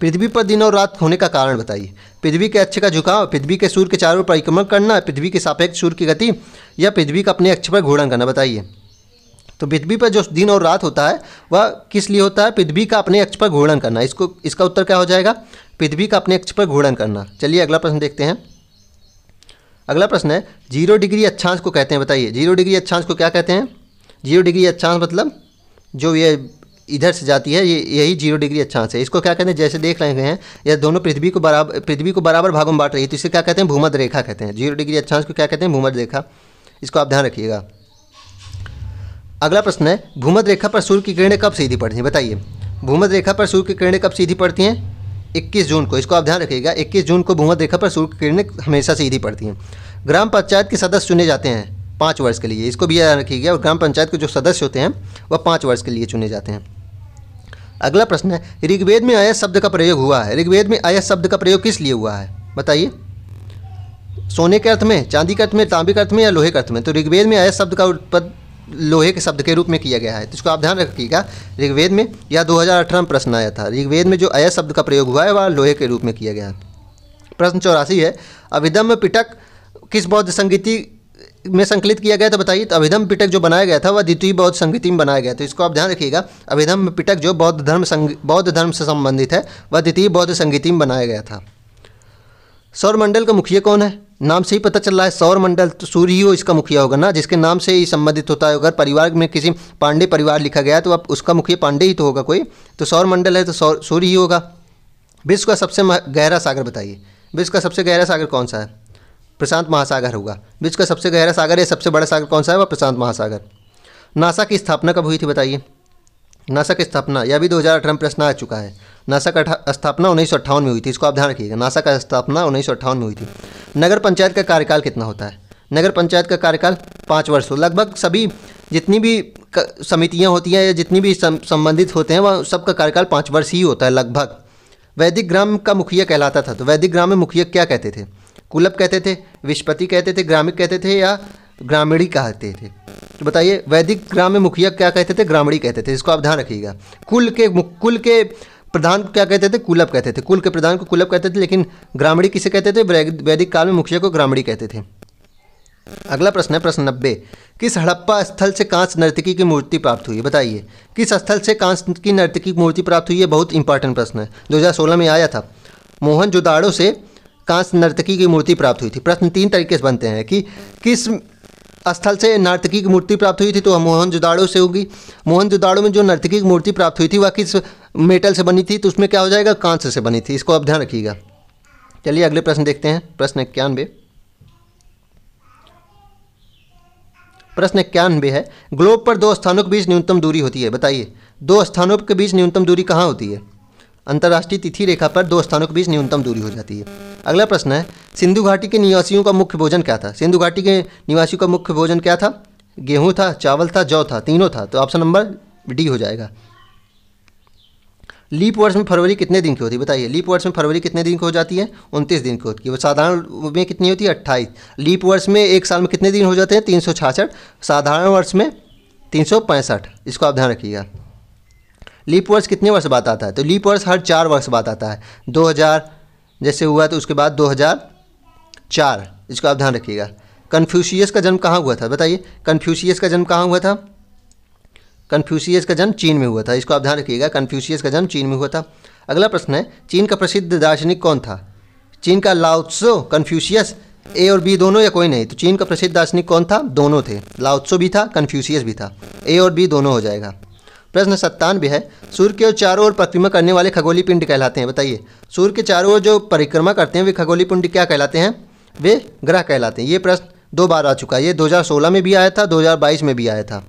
पृथ्वी पर दिन और रात होने का कारण बताइए पृथ्वी के अक्ष का झुकाव पृथ्वी के सूर्य के चारों परिक्रमण करना पृथ्वी के सापेक्ष सूर्य की गति या पृथ्वी का अपने अक्ष पर घूर्णन करना बताइए तो पृथ्वी पर जो दिन और रात होता है वह किस लिए होता है पृथ्वी का अपने अक्ष पर घूर्णन करना इसको इसका उत्तर क्या हो जाएगा पृथ्वी का अपने अक्ष पर घूर्णन करना चलिए अगला प्रश्न देखते हैं अगला प्रश्न है जीरो डिग्री अच्छांश को कहते हैं बताइए जीरो डिग्री अच्छांश को क्या कहते हैं जीरो डिग्री अच्छांश मतलब जो ये इधर से जाती है ये यही जीरो डिग्री अच्छांश है इसको क्या कहते हैं जैसे देख रहे हैं यह दोनों पृथ्वी को बराबर पृथ्वी को बराबर भागों में बांट रही है तो इसे क्या कहते हैं भूमध रेखा कहते हैं जीरो डिग्री अच्छांश को क्या कहते हैं भूमध रेखा इसको आप ध्यान रखिएगा अगला प्रश्न है भूमध रेखा पर सूर्य की किरणें कब सीधी पड़ती हैं बताइए भूमध रेखा पर सूर्य की किरणें कब सीधी पड़ती हैं 21 जून को इसको आप ध्यान रखिएगा 21 जून को भूमध रेखा पर सूर्य किरण किरणें हमेशा सीधी पड़ती हैं ग्राम पंचायत के सदस्य चुने जाते हैं पाँच वर्ष के लिए इसको भी ध्यान रखिएगा और ग्राम पंचायत के जो सदस्य होते हैं वह पाँच वर्ष के लिए चुने जाते हैं अगला प्रश्न है ऋग्वेद में आयस शब्द का प्रयोग हुआ है ऋग्वेद में आयस शब्द का प्रयोग किस लिए हुआ है बताइए सोने के अर्थ में चांदी के अर्थ में तांबे के अर्थ में या लोहे के अर्थ में तो ऋग्वेद में आयस शब्द का लोहे के शब्द के रूप में किया गया है तो इसको आप ध्यान रखिएगा ऋग्वेद में यह 2018 में प्रश्न आया था ऋग्वेद में जो अय शब्द का प्रयोग हुआ है वह लोहे के रूप में किया गया है प्रश्न चौरासी है अविधम पिटक किस बौद्ध संगीति में संकलित किया गया तो बताइए तो अभिधम पिटक जो बनाया गया था वह द्वितीय बौद्ध संगीति में बनाया गया तो इसको आप ध्यान रखिएगा अभिधम पिटक जो बौद्ध धर्म बौद्ध धर्म से संबंधित है वह द्वितीय बौद्ध संगीति में बनाया गया था सौरमंडल का मुखिया कौन है नाम से ही पता चल रहा है सौर मंडल तो सूर्य ही हो इसका मुखिया होगा ना जिसके नाम से ही संबंधित होता है अगर परिवार में किसी पांडे परिवार लिखा गया तो अब उसका मुखिया पांडे ही तो होगा कोई तो सौर मंडल है तो सौर सूर्य ही होगा विश्व का सबसे गहरा सागर बताइए विश्व का सबसे गहरा सागर कौन सा है प्रशांत महासागर होगा विश्व का सबसे गहरा सागर या सबसे बड़ा सागर कौन सा है वह प्रशांत महासागर नासा की स्थापना कब हुई थी बताइए नासा की स्थापना यह भी 2018 में प्रश्न आ चुका है नासा का स्थापना उन्नीस में हुई थी इसको आप ध्यान रखिएगा नासा का स्थापना उन्नीस में हुई थी नगर पंचायत का कार्यकाल कितना होता है नगर पंचायत का कार्यकाल पाँच वर्ष हो लगभग सभी जितनी भी समितियाँ होती हैं या जितनी भी संबंधित होते हैं वह सबका कार्यकाल पाँच वर्ष ही होता है लगभग वैदिक ग्राम का मुखिया कहलाता था तो वैदिक ग्राम में मुखिया क्या कहते थे कुलप कहते थे विश्वपति कहते थे ग्रामिक कहते थे या ग्रामीणी कहते थे तो बताइए वैदिक ग्राम में मुखिया क्या कहते थे ग्रामणी कहते थे इसको आप ध्यान रखिएगा कुल के कुल के प्रधान क्या कहते थे कुलप कहते थे कुल के प्रधान को कुलप कहते थे लेकिन ग्रामणी किसे कहते थे वैदिक काल में मुखिया को ग्रामणी कहते थे अगला प्रश्न है प्रश्न नब्बे किस हड़प्पा स्थल से कांच नर्तकी की मूर्ति प्राप्त हुई बताइए किस स्थल से कांच की नर्तकी की मूर्ति प्राप्त हुई है बहुत इंपॉर्टेंट प्रश्न है दो में आया था मोहन जोदाड़ो से कांस नर्तकी की मूर्ति प्राप्त हुई थी प्रश्न तीन तरीके से बनते हैं कि किस स्थल से नर्तकी की मूर्ति प्राप्त हुई थी तो जुदाड़ो से होगी मोहन जुदाड़ो में जो नर्तकी की मूर्ति प्राप्त हुई थी वह किस मेटल से बनी थी तो उसमें क्या हो जाएगा कांस से बनी थी इसको आप ध्यान रखिएगा चलिए अगले प्रश्न देखते हैं प्रश्न इक्यानवे प्रश्न इक्यानवे है ग्लोब पर दो स्थानों के बीच न्यूनतम दूरी होती है बताइए दो स्थानों के बीच न्यूनतम दूरी कहाँ होती है अंतर्राष्ट्रीय तिथि रेखा पर दो स्थानों के बीच न्यूनतम दूरी हो जाती है अगला प्रश्न है सिंधु घाटी के निवासियों का मुख्य भोजन क्या था सिंधु घाटी के निवासियों का मुख्य भोजन क्या था गेहूं था चावल था जौ था तीनों था तो ऑप्शन नंबर डी हो जाएगा लीप वर्ष में फरवरी कितने दिन की होती है बताइए लीप वर्ष में फरवरी कितने दिन की हो जाती है उनतीस दिन की होती है साधारण में कितनी होती है अट्ठाईस लीप वर्ष में एक साल में कितने दिन हो जाते हैं तीन साधारण वर्ष में तीन इसको आप ध्यान रखिएगा लीप वर्ष कितने वर्ष बाद आता है तो लीप वर्ष हर चार वर्ष बाद आता है 2000 जैसे हुआ तो उसके बाद 2004 इसको आप ध्यान रखिएगा कन्फ्यूशियस का जन्म कहाँ हुआ था बताइए कन्फ्यूशियस का जन्म कहाँ हुआ था कन्फ्यूशियस का जन्म चीन में हुआ था इसको आप ध्यान रखिएगा कन्फ्यूशियस का जन्म चीन में हुआ था अगला प्रश्न है चीन का प्रसिद्ध दार्शनिक कौन था चीन का लाउत्सो कन्फ्यूशियस ए और बी दोनों या कोई नहीं तो चीन का प्रसिद्ध दार्शनिक कौन था दोनों थे लाउत्सो भी था कन्फ्यूशियस भी था ए और बी दोनों हो जाएगा प्रश्न सत्तानवे है सूर्य के चारों ओर प्रतिमा करने वाले खगोली पिंड कहलाते हैं बताइए सूर्य के चारों ओर जो परिक्रमा करते हैं वे खगोली पिंड क्या कहलाते हैं वे ग्रह कहलाते हैं ये प्रश्न दो बार आ चुका है ये 2016 में भी आया था 2022 में भी आया था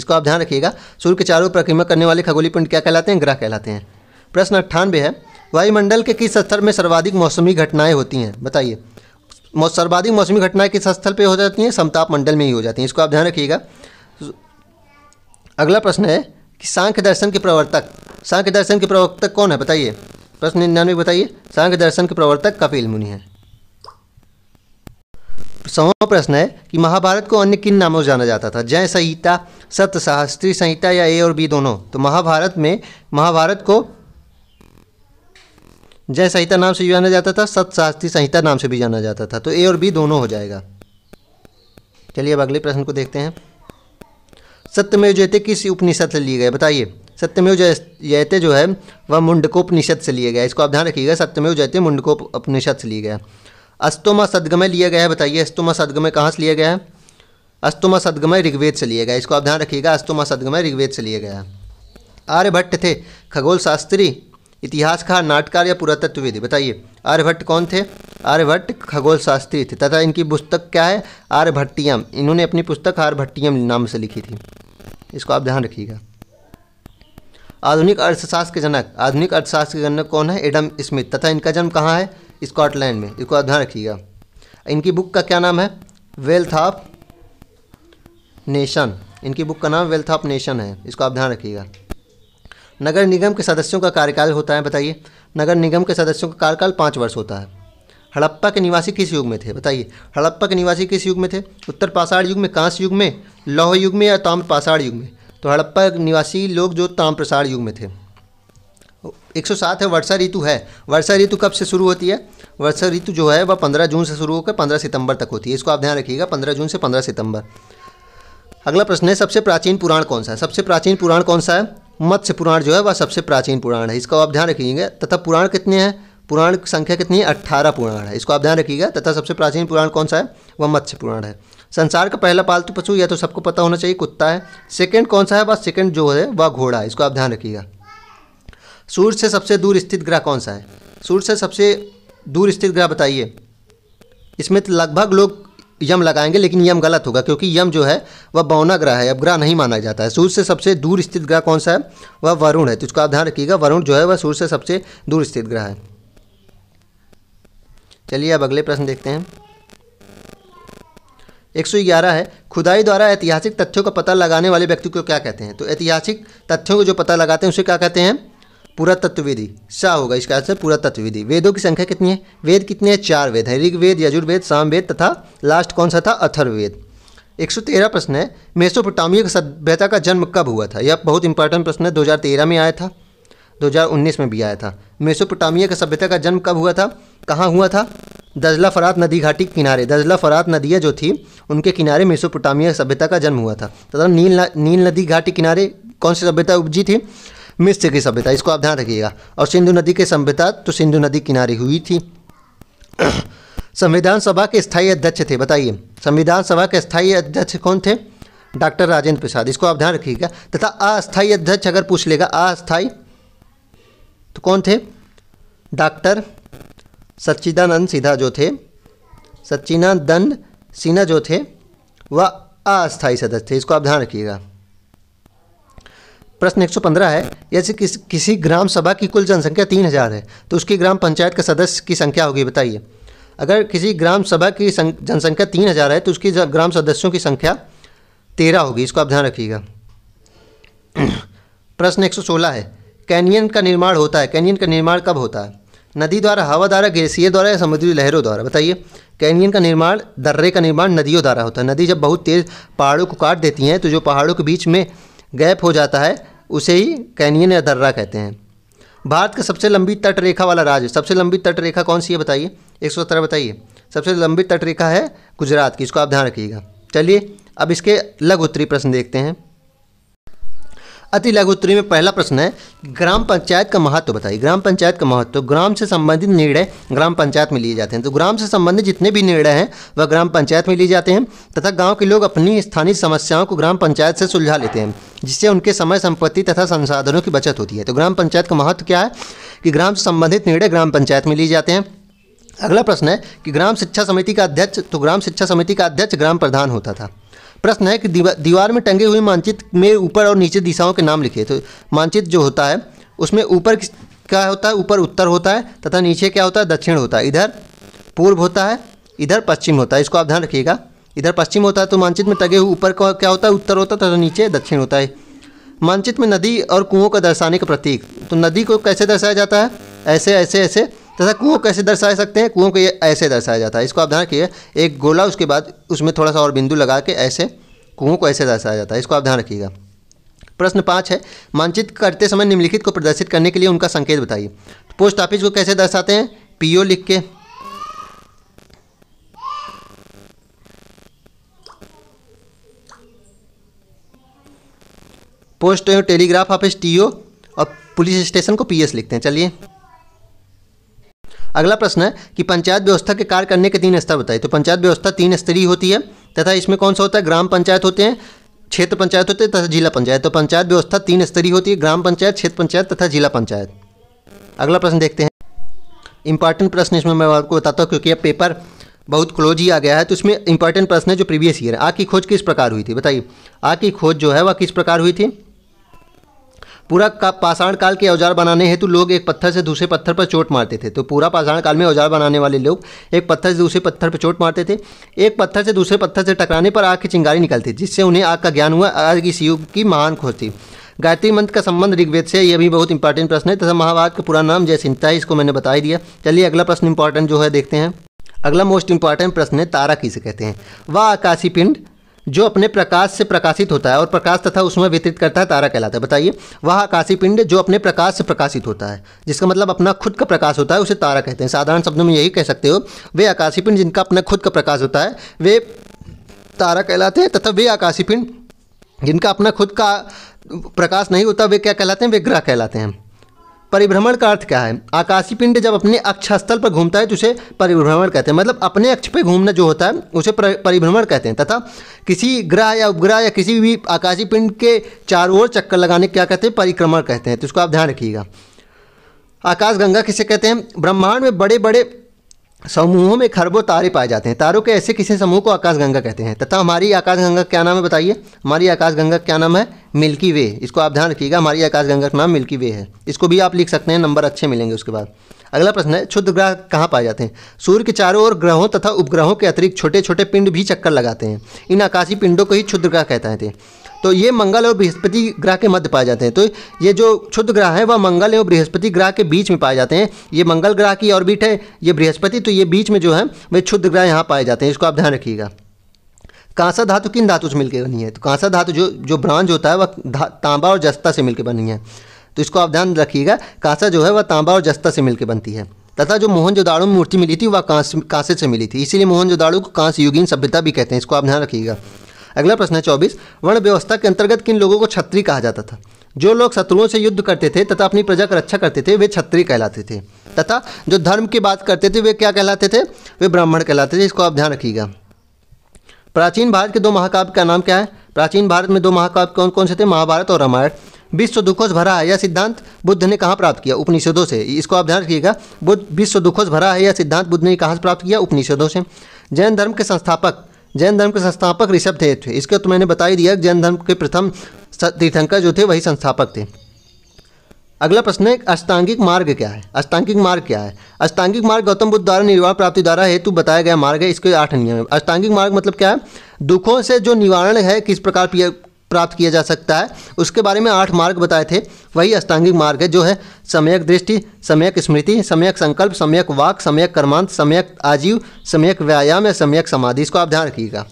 इसको आप ध्यान रखिएगा सूर्य के चारों परिक्रमा करने वाले खगोली पिंड क्या कहलाते हैं ग्रह कहलाते हैं प्रश्न अट्ठानवे है वायुमंडल के किस स्थल में सर्वाधिक मौसमी घटनाएँ होती हैं बताइए सर्वाधिक मौसमी घटनाएं किस स्थल पे हो जाती हैं समताप मंडल में ही हो जाती हैं इसको आप ध्यान रखिएगा अगला प्रश्न है कि सांख्य दर्शन के प्रवर्तक सांख्य दर्शन के प्रवर्तक कौन है बताइए प्रश्न निन्यानवे बताइए सांख्य दर्शन के प्रवर्तक कपिल मुनि है सवा प्रश्न है कि महाभारत को अन्य किन नामों से जाना जाता था जय संहिता सत्य सहस्त्री संहिता या ए और बी दोनों तो महाभारत में महाभारत को जय संहिता नाम से भी जाना जाता था सत्य सहस्त्री संहिता नाम से भी जाना जाता था तो ए और बी दोनों हो जाएगा चलिए अब अगले प्रश्न को देखते हैं सत्यमेव जयते किस उपनिषद से लिए गए बताइए सत्यमेव जयते जो है वह मुंडकोपनिषद से लिए गया इसको आप ध्यान रखिएगा सत्यमेव जयते मुंडकोप उपनिषद से लिए गया अस्तोमा सदगमय लिया गया है बताइए अस्तोमा सदगमय कहाँ से लिया गया है अस्तोमा सदगमय ऋग्वेद से लिया गया इसको आप ध्यान रखिएगा अस्तोमा सदगमय ऋग्वेद से लिया गया आर्यभट्ट थे खगोल शास्त्री इतिहासकार नाटकार या पुरातत्वविद बताइए आर्यभट्ट कौन थे आर्यभट्ट खगोल शास्त्री थे तथा इनकी पुस्तक क्या है आर्यभट्टियम इन्होंने अपनी पुस्तक आर्यभट्टियम नाम से लिखी थी इसको आप ध्यान रखिएगा आधुनिक अर्थशास्त्र के जनक आधुनिक अर्थशास्त्र के जनक कौन है एडम स्मिथ तथा इनका जन्म कहाँ है स्कॉटलैंड में इसको आप ध्यान रखिएगा इनकी बुक का क्या नाम है वेल्थ ऑफ नेशन इनकी बुक का नाम वेल्थ ऑफ नेशन है इसको आप ध्यान रखिएगा नगर निगम के सदस्यों का कार्यकाल होता है बताइए नगर निगम के सदस्यों का कार्यकाल पाँच वर्ष होता है हड़प्पा के निवासी किस युग में थे बताइए हड़प्पा के निवासी किस युग में थे उत्तर पाषाण युग में कांस युग में लौह युग में या ताम्र पाषाण युग में तो हड़प्पा निवासी लोग जो ताम्रप्रसाण युग में थे 107 है वर्षा ऋतु है वर्षा ऋतु कब से शुरू होती है वर्षा ऋतु जो है वह 15 जून से शुरू होकर 15 सितंबर तक होती है इसको आप ध्यान रखिएगा 15 जून से 15 सितंबर अगला प्रश्न है सबसे प्राचीन पुराण कौन सा है सबसे प्राचीन पुराण कौन सा है मत्स्य पुराण जो है वह सबसे प्राचीन पुराण है इसको आप ध्यान रखिएगा तथा पुराण कितने हैं पुराण की संख्या कितनी है अट्ठारह पुराण है इसको आप ध्यान रखिएगा तथा सबसे प्राचीन पुराण कौन सा है वह मत्स्य पुराण है संसार का पहला पालतू पशु यह तो सबको पता होना चाहिए कुत्ता है सेकंड कौन सा है वह सेकंड जो है वह घोड़ा है इसको आप ध्यान रखिएगा सूर्य से सबसे दूर स्थित ग्रह कौन सा है सूर्य से सबसे दूर स्थित ग्रह बताइए इसमें तो लगभग लोग यम लगाएंगे लेकिन यम गलत होगा क्योंकि यम जो है वह बौना ग्रह है अब ग्रह नहीं माना जाता है सूर्य से सबसे दूर स्थित ग्रह कौन सा है वह वरुण है तो इसका आप ध्यान रखिएगा वरुण जो है वह सूर्य से सबसे दूर स्थित ग्रह है चलिए अब अगले प्रश्न देखते हैं 111 है खुदाई द्वारा ऐतिहासिक तथ्यों का पता लगाने वाले व्यक्ति को क्या कहते हैं तो ऐतिहासिक तथ्यों को जो पता लगाते हैं उसे क्या कहते हैं पुरातत्वविधि सा होगा इसका आंसर पुरातत्वविधि वेदों की संख्या कितनी है वेद कितने हैं चार वेद है ऋग्वेद यजुर्वेद सामवेद तथा लास्ट कौन सा था अथर्ववेद एक सौ तेरह प्रश्न है मेसोपोटामिया की सभ्यता का जन्म कब हुआ था यह बहुत इंपॉर्टेंट प्रश्न है दो हज़ार तेरह में आया था दो हज़ार उन्नीस में भी आया था मेसोपोटामिया की सभ्यता का जन्म कब हुआ था कहाँ हुआ था दजला फरात नदी घाटी के किनारे दजला फरात नदियाँ जो थी उनके किनारे मेसोपोटामिया सभ्यता का जन्म हुआ था तथा नील नील नदी घाटी किनारे कौन सी सभ्यता उपजी थी मिस्र की सभ्यता इसको आप ध्यान रखिएगा और सिंधु नदी की सभ्यता तो सिंधु नदी किनारे हुई थी [clears throat] संविधान सभा के स्थायी अध्यक्ष थे बताइए संविधान सभा के स्थायी अध्यक्ष कौन थे डॉक्टर राजेंद्र प्रसाद इसको आप ध्यान रखिएगा तथा अस्थायी अध्यक्ष अगर पूछ लेगा अस्थायी तो कौन थे डॉक्टर सच्चिदानंद सिन्हा जो थे सच्चिदानंद सिन्हा जो थे वह अस्थायी सदस्य थे इसको आप ध्यान रखिएगा प्रश्न 115 है यदि किस, किसी ग्राम सभा की कुल जनसंख्या तीन हज़ार है तो उसकी ग्राम पंचायत के सदस्य की संख्या होगी बताइए अगर किसी ग्राम सभा की जनसंख्या तीन हज़ार है तो उसकी ग्राम सदस्यों की संख्या तेरह होगी इसको आप ध्यान रखिएगा [clears throat] प्रश्न 116 है कैनियन का निर्माण होता है कैनियन का निर्माण कब होता है नदी द्वारा हवा द्वारा गैसीय द्वारा या समुद्री लहरों द्वारा बताइए कैनियन का निर्माण दर्रे का निर्माण नदियों द्वारा होता है नदी जब बहुत तेज़ पहाड़ों को काट देती हैं तो जो पहाड़ों के बीच में गैप हो जाता है उसे ही कैनियन या दर्रा कहते हैं भारत का सबसे लंबी तटरेखा वाला राज्य सबसे लंबी तटरेखा कौन सी है बताइए एक सौ सत्रह बताइए सबसे लंबी तटरेखा है गुजरात की इसको आप ध्यान रखिएगा चलिए अब इसके लघु उत्तरी प्रश्न देखते हैं अति लघु उत्तरी में पहला प्रश्न है ग्राम पंचायत का महत्व बताइए ग्राम पंचायत का महत्व तो ग्राम से संबंधित निर्णय ग्राम पंचायत में लिए जाते हैं तो ग्राम से संबंधित जितने भी निर्णय हैं वह ग्राम पंचायत में लिए जाते हैं तथा गाँव के लोग अपनी स्थानीय समस्याओं को ग्राम पंचायत से सुलझा लेते हैं जिससे उनके समय संपत्ति तथा संसाधनों की बचत होती है तो ग्राम पंचायत का महत्व क्या है कि ग्राम से संबंधित निर्णय ग्राम पंचायत में लिए जाते हैं अगला प्रश्न है कि ग्राम शिक्षा समिति का अध्यक्ष तो ग्राम शिक्षा समिति का अध्यक्ष ग्राम प्रधान होता था प्रश्न है कि दीवा, दीवार में टंगे हुए मानचित्र में ऊपर और नीचे दिशाओं के नाम लिखे तो मानचित्र जो होता है उसमें ऊपर क्या होता है ऊपर उत्तर होता है तथा नीचे क्या होता है दक्षिण होता है इधर पूर्व होता है इधर पश्चिम होता है इसको आप ध्यान रखिएगा इधर पश्चिम होता है तो मानचित्र में टंगे हुए ऊपर का क्या होता है उत्तर होता है तथा नीचे दक्षिण होता है मानचित्र में नदी और कुओं का दर्शाने का प्रतीक तो नदी को कैसे दर्शाया जाता है ऐसे ऐसे ऐसे तथा कुओं कैसे दर्शाए सकते हैं कुओं को ये ऐसे दर्शाया जाता है इसको आप ध्यान रखिए एक गोला उसके बाद उसमें थोड़ा सा और बिंदु लगा के ऐसे कुओं को ऐसे दर्शाया जाता है इसको आप ध्यान रखिएगा प्रश्न पाँच है मानचित्र करते समय निम्नलिखित को प्रदर्शित करने के लिए उनका संकेत बताइए पोस्ट ऑफिस को कैसे दर्शाते हैं पीओ लिख के पोस्ट टेलीग्राफ ऑफिस टीओ और पुलिस स्टेशन को पीएस लिखते हैं चलिए अगला प्रश्न है कि पंचायत व्यवस्था के कार्य करने के तीन स्तर बताए तो पंचायत व्यवस्था तीन स्तरीय होती है तथा इसमें कौन सा होता है ग्राम पंचायत होते हैं क्षेत्र पंचायत होते हैं तथा जिला पंचायत तो पंचायत व्यवस्था तीन स्तरीय होती है ग्राम पंचायत क्षेत्र पंचायत तथा जिला पंचायत अगला प्रश्न देखते हैं इंपॉर्टेंट प्रश्न इसमें मैं आपको बताता हूँ क्योंकि अब पेपर बहुत क्लोज ही आ गया है तो इसमें इंपॉर्टेंट प्रश्न है जो प्रीवियस ईयर है आग की खोज किस प्रकार हुई थी बताइए आग की खोज जो है वह किस प्रकार हुई थी पूरा का पाषाण काल के औजार बनाने हेतु लोग एक पत्थर से दूसरे पत्थर पर चोट मारते थे तो पूरा पाषाण काल में औजार बनाने वाले लोग एक पत्थर से दूसरे पत्थर पर चोट मारते थे एक पत्थर से दूसरे पत्थर से टकराने पर आग की चिंगारी निकलती जिससे उन्हें आग का ज्ञान हुआ आग इस युग की महान खोज थी गायत्री मंत्र का संबंध ऋग्वेद से यह भी बहुत इंपॉर्टेंट प्रश्न है तथा महाभारत का पूरा नाम जयसिंता है इसको मैंने बता ही दिया चलिए अगला प्रश्न इंपॉर्टेंट जो है देखते हैं अगला मोस्ट इंपॉर्टेंट प्रश्न है तारा किसे कहते हैं वह आकाशी पिंड जो अपने प्रकाश से प्रकाशित होता है और प्रकाश तथा उसमें वितरित करता है तारा कहलाता है बताइए वह आकाशीय पिंड जो अपने प्रकाश से प्रकाशित होता है जिसका मतलब अपना खुद का प्रकाश होता है उसे तारा कहते हैं साधारण शब्दों में यही कह सकते हो वे आकाशीय पिंड जिनका अपना खुद का प्रकाश होता है वे तारा कहलाते हैं तथा वे आकाशीय पिंड जिनका अपना खुद का प्रकाश नहीं होता वे क्या कहलाते हैं वे ग्रह कहलाते हैं परिभ्रमण का अर्थ क्या है आकाशीय पिंड जब अपने अक्षस्थल पर घूमता है तो उसे परिभ्रमण कहते हैं मतलब अपने अक्ष पर घूमना जो होता है उसे परिभ्रमण कहते हैं तथा किसी ग्रह या उपग्रह या किसी भी आकाशीय पिंड के चारों ओर चक्कर लगाने क्या कहते हैं परिक्रमण कहते हैं तो उसको आप ध्यान रखिएगा आकाशगंगा किसे कहते हैं ब्रह्मांड में बड़े बड़े समूहों में खरबों तारे पाए जाते हैं तारों के ऐसे किसी समूह को आकाशगंगा कहते हैं तथा हमारी आकाशगंगा क्या नाम है बताइए हमारी आकाशगंगा क्या नाम है मिल्की वे इसको आप ध्यान रखिएगा हमारी आकाशगंगा का नाम मिल्की वे है इसको भी आप लिख सकते हैं नंबर अच्छे मिलेंगे उसके बाद अगला प्रश्न है क्षुद्र ग्रह कहाँ पाए जाते हैं सूर्य के चारों ओर ग्रहों तथा उपग्रहों के अतिरिक्त छोटे छोटे पिंड भी चक्कर लगाते हैं इन आकाशीय पिंडों को ही क्षुद्र ग्रह कहते हैं तो ये मंगल और बृहस्पति ग्रह के मध्य पाए जाते हैं तो ये जो क्षुद्र ग्रह है वह मंगल और बृहस्पति ग्रह के बीच में पाए जाते हैं ये मंगल ग्रह की ऑर्बिट है ये बृहस्पति तो ये बीच में जो है वे क्षुद्र ग्रह यहाँ पाए जाते हैं इसको आप ध्यान रखिएगा कांसा धातु किन धातु से मिलकर बनी है तो कांसा धातु जो जो ब्रांज होता है वह तांबा और जस्ता से मिलकर बनी है तो इसको आप ध्यान रखिएगा कांसा जो है वह तांबा और जस्ता से मिलकर बनती है तथा जो मोहन जोदाड़ो में मूर्ति मिली थी वह कांस कांसे से मिली थी इसीलिए जोदाड़ो को कांस युगीन सभ्यता भी कहते हैं इसको आप ध्यान रखिएगा अगला प्रश्न है चौबीस वर्ण व्यवस्था के अंतर्गत किन लोगों को छत्री कहा जाता था जो लोग शत्रुओं से युद्ध करते थे तथा अपनी प्रजा का रक्षा करते थे वे छत्री कहलाते थे तथा जो धर्म की बात करते थे वे क्या कहलाते थे वे ब्राह्मण कहलाते थे इसको आप ध्यान रखिएगा प्राचीन भारत के दो महाकाव्य का नाम क्या है प्राचीन भारत में दो महाकाव्य कौन कौन से थे महाभारत और रामायण विश्व दुखों से भरा है यह सिद्धांत बुद्ध ने कहाँ प्राप्त किया उपनिषदों से इसको आप ध्यान रखिएगा बुद्ध विश्व दुखों से भरा है यह सिद्धांत बुद्ध ने कहाँ से प्राप्त किया उपनिषदों से जैन धर्म के संस्थापक जैन धर्म के संस्थापक ऋषभ थे इसका तो मैंने बता ही दिया जैन धर्म के प्रथम तीर्थंकर जो थे वही संस्थापक थे अगला प्रश्न है अष्टांगिक मार्ग क्या है अष्टांगिक मार्ग क्या है अष्टांगिक मार्ग गौतम बुद्ध द्वारा निर्वाण प्राप्ति द्वारा हेतु बताया गया मार्ग है इसके आठ नियम है अष्टांगिक मार्ग मतलब क्या है दुखों से जो निवारण है किस प्रकार प्राप्त किया जा सकता है उसके बारे में आठ मार्ग बताए थे वही अष्टांगिक मार्ग है जो है सम्यक दृष्टि सम्यक स्मृति सम्यक संकल्प सम्यक वाक सम्यक कर्मांत सम्यक आजीव सम्यक व्यायाम या सम्यक समाधि इसको आप ध्यान रखिएगा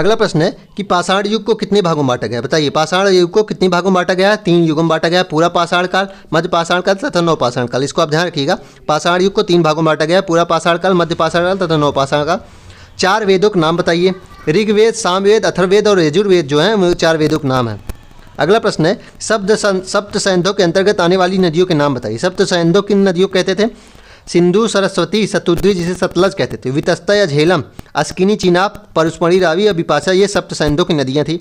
अगला प्रश्न है कि पाषाण युग को कितने भागों में बांटा गया बताइए पाषाण युग को कितने भागों में बांटा गया तीन युगों में बांटा गया पूरा पाषाण काल मध्य पाषाण काल तथा नौ पाषाण काल इसको आप ध्यान रखिएगा पाषाण युग को तीन भागों में बांटा गया पूरा पाषाण काल मध्य पाषाण काल तथा नौ पाषाण काल चार वेदों के नाम बताइए ऋग्वेद सामवेद अथर्वेद और यजुर्वेद जो हैं वो चार वेदों के नाम हैं अगला प्रश्न है शब्द सप्त संधों के अंतर्गत आने वाली नदियों के नाम बताइए सप्त संधों किन नदियों कहते थे सिंधु सरस्वती सतुद्री जिसे सतलज कहते थे वितस्ता या झेलम अस्किनी चिनाब परुष्मणी रावी या बिपाशा ये सप्त संधों की नदियाँ थी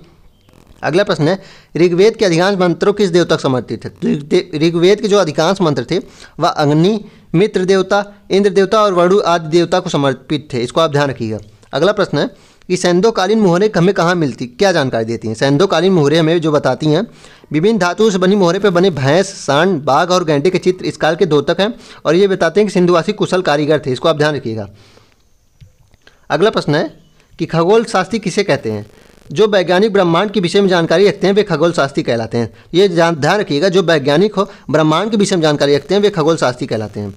अगला प्रश्न है ऋग्वेद के अधिकांश मंत्रों किस देवता को समर्पित है तो ऋग्वेद के जो अधिकांश मंत्र थे वह अग्नि मित्र देवता इंद्र देवता और वरुण आदि देवता को समर्पित थे इसको आप ध्यान रखिएगा अगला प्रश्न है कि सैंधोकालीन मोहरे हमें कहाँ मिलती क्या जानकारी देती हैं सैंधोकालीन मोहरे हमें जो बताती हैं विभिन्न धातुओं से बनी मोहरे पर बने भैंस सांड बाघ और गेंडे के चित्र इस काल के धोतक हैं और ये बताते हैं कि सिंधुवासी कुशल कारीगर थे इसको आप ध्यान रखिएगा अगला प्रश्न है कि खगोल शास्त्री किसे कहते हैं जो वैज्ञानिक ब्रह्मांड के विषय में जानकारी रखते हैं वे खगोल शास्त्री कहलाते हैं ये ध्यान रखिएगा जो वैज्ञानिक हो ब्रह्मांड के विषय में जानकारी रखते हैं वे खगोल शास्त्री कहलाते हैं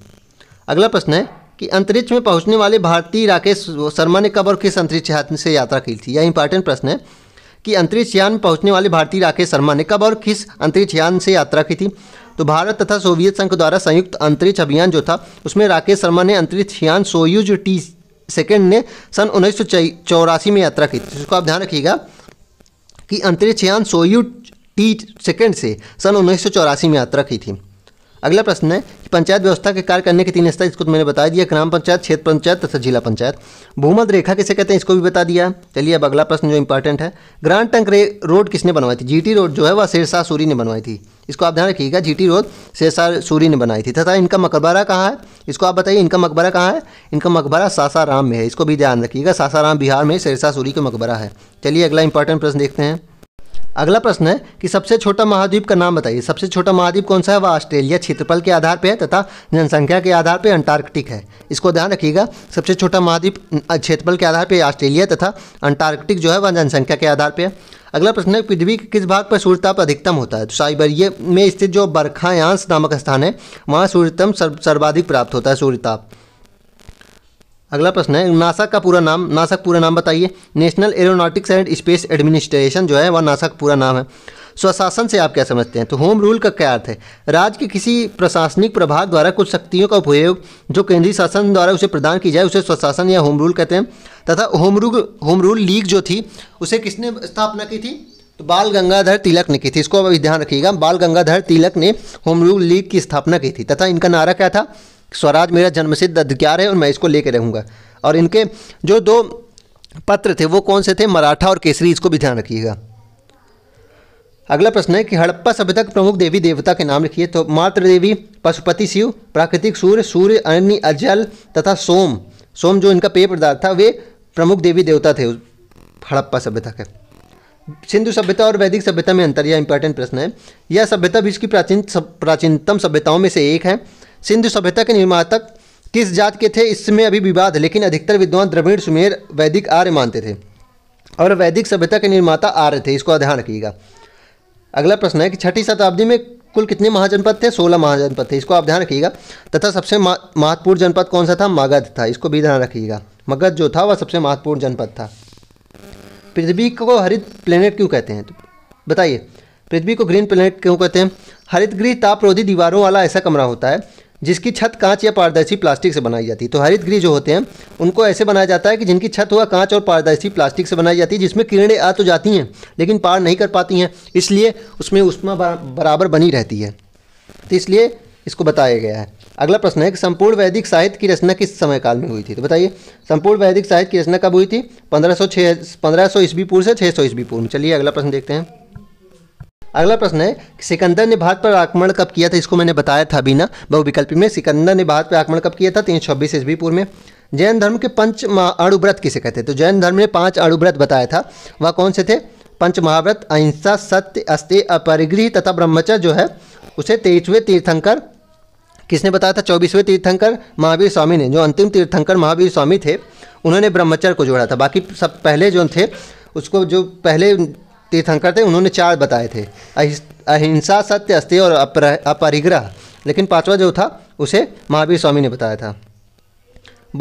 अगला प्रश्न है कि अंतरिक्ष में पहुंचने वाले भारतीय राकेश शर्मा ने कब और किस अंतरिक्ष से यात्रा की थी यह इंपॉर्टेंट प्रश्न है कि अंतरिक्ष यान में पहुंचने वाले भारतीय राकेश शर्मा ने कब और किस अंतरिक्ष यान से यात्रा की थी तो भारत तथा सोवियत संघ द्वारा संयुक्त अंतरिक्ष अभियान जो था उसमें राकेश शर्मा ने अंतरिक्ष यान सोयूज टी सेकेंड ने सन उन्नीस सौ में यात्रा की थी इसको आप ध्यान रखिएगा कि अंतरिक्ष यान सोयू टी सेकेंड से सन उन्नीस में यात्रा की थी अगला प्रश्न है कि पंचायत व्यवस्था के कार्य करने के तीन स्तर इसको तो मैंने बता दिया ग्राम पंचायत क्षेत्र पंचायत तथा जिला पंचायत भूमध रेखा किसे कहते हैं इसको भी बता दिया चलिए अब अगला प्रश्न जो इंपॉर्टेंट है ग्रांड टंक रोड किसने बनवाई थी जीटी रोड जो है वह शेरशाह सूरी ने बनवाई थी इसको आप ध्यान रखिएगा जीटी रोड शेषार सूरी ने बनाई थी तथा इनका मकबरा कहाँ है इसको आप बताइए इनका मकबरा कहाँ है इनका मकबरा सासाराम में है इसको भी ध्यान रखिएगा सासाराम बिहार में शेरशाह सूरी का मकबरा है चलिए अगला इंपॉर्टेंट प्रश्न देखते हैं अगला प्रश्न है कि सबसे छोटा महाद्वीप का नाम बताइए सबसे छोटा महाद्वीप कौन सा है वह ऑस्ट्रेलिया क्षेत्रफल के आधार पर है तथा जनसंख्या के आधार पर अंटार्कटिक है इसको ध्यान रखिएगा सबसे छोटा महाद्वीप क्षेत्रफल के आधार पर ऑस्ट्रेलिया तथा अंटार्कटिक जो है वह जनसंख्या के आधार पर है अगला प्रश्न है पृथ्वी के किस भाग पर सूर्यताप अधिकतम होता है तो साइबेरिया में स्थित जो बरखायांश नामक स्थान है वहाँ सूर्यतम सर्वाधिक प्राप्त होता है सूर्यताप अगला प्रश्न है नासा का पूरा नाम नासा का पूरा नाम बताइए national aeronautics and space administration जो है वह नासा का पूरा नाम है स्वशासन से आप क्या समझते हैं तो होम रूल का क्या अर्थ है राज्य के किसी प्रशासनिक प्रभाग द्वारा कुछ शक्तियों का उपयोग जो केंद्रीय शासन द्वारा उसे प्रदान की जाए उसे स्वशासन या होम रूल कहते हैं तथा home rule home rule league जो थी उसे किसने स्थापना की थी तो बाल गंगाधर तिलक ने की थी इसको अभी ध्यान रखिएगा बाल गंगाधर तिलक ने होम रूल लीग की स्थापना की थी तथा इनका नारा क्या था स्वराज मेरा जन्मसिद्ध अधिकार है और मैं इसको लेकर रहूँगा और इनके जो दो पत्र थे वो कौन से थे मराठा और केसरी इसको भी ध्यान रखिएगा अगला प्रश्न है कि हड़प्पा सभ्यता के प्रमुख देवी देवता के नाम लिखिए तो मातृ देवी पशुपति शिव प्राकृतिक सूर्य सूर्य अन्य अजल तथा सोम सोम जो इनका पेय पदार्थ था वे प्रमुख देवी देवता थे हड़प्पा सभ्यता के सिंधु सभ्यता और वैदिक सभ्यता में अंतर यह इंपॉर्टेंट प्रश्न है यह सभ्यता विश्व की प्राचीन सब, प्राचीनतम सभ्यताओं में से एक है सिंधु सभ्यता के निर्माता किस जात के थे इसमें अभी विवाद लेकिन अधिकतर विद्वान द्रविड़ सुमेर वैदिक आर्य मानते थे और वैदिक सभ्यता के निर्माता आर्य थे इसको ध्यान रखिएगा अगला प्रश्न है कि छठी शताब्दी में कुल कितने महाजनपद थे सोलह महाजनपद थे इसको आप ध्यान रखिएगा तथा सबसे महत्वपूर्ण जनपद कौन सा था मगध था इसको भी ध्यान रखिएगा मगध जो था वह सबसे महत्वपूर्ण जनपद था पृथ्वी को हरित प्लेनेट क्यों कहते हैं तो बताइए पृथ्वी को ग्रीन प्लेनेट क्यों कहते हैं हरित गृह तापरोधी दीवारों वाला ऐसा कमरा होता है जिसकी छत कांच या पारदर्शी प्लास्टिक से बनाई जाती है तो हरित गृह जो होते हैं उनको ऐसे बनाया जाता है कि जिनकी छत हुआ कांच और पारदर्शी प्लास्टिक से बनाई जाती है जिसमें किरणें आ तो जाती हैं लेकिन पार नहीं कर पाती हैं इसलिए उसमें उष्मा बराबर बनी रहती है तो इसलिए इसको बताया गया है अगला प्रश्न है कि संपूर्ण वैदिक साहित्य की रचना किस समय काल में हुई थी तो बताइए संपूर्ण वैदिक साहित्य की रचना कब हुई थी पंद्रह सौ छः पंद्रह सौ ईस्वी पूर्व से छः सौ ईस्वी पूर्व में चलिए अगला प्रश्न देखते हैं अगला प्रश्न है सिकंदर ने भारत पर आक्रमण कब किया था इसको मैंने बताया था अभी ना बहुविकल्पी में सिकंदर ने भारत पर आक्रमण कब किया था तीन छब्बीस ईस्वी पूर्व में जैन धर्म के पंच अणुव्रत किसे कहते हैं तो जैन धर्म ने पांच अणुव्रत बताया था वह कौन से थे पंच महाव्रत अहिंसा सत्य अस्त्य अपरिग्रह तथा ब्रह्मचर्य जो है उसे तेईसवें तीर्थंकर किसने बताया था चौबीसवें तीर्थंकर महावीर स्वामी ने जो अंतिम तीर्थंकर महावीर स्वामी थे उन्होंने ब्रह्मचर्य को जोड़ा था बाकी सब पहले जो थे उसको जो पहले तीर्थंकर थे उन्होंने चार बताए थे अहिंसा सत्य अस्थि और अपरिग्रह लेकिन पांचवा जो था उसे महावीर स्वामी ने बताया था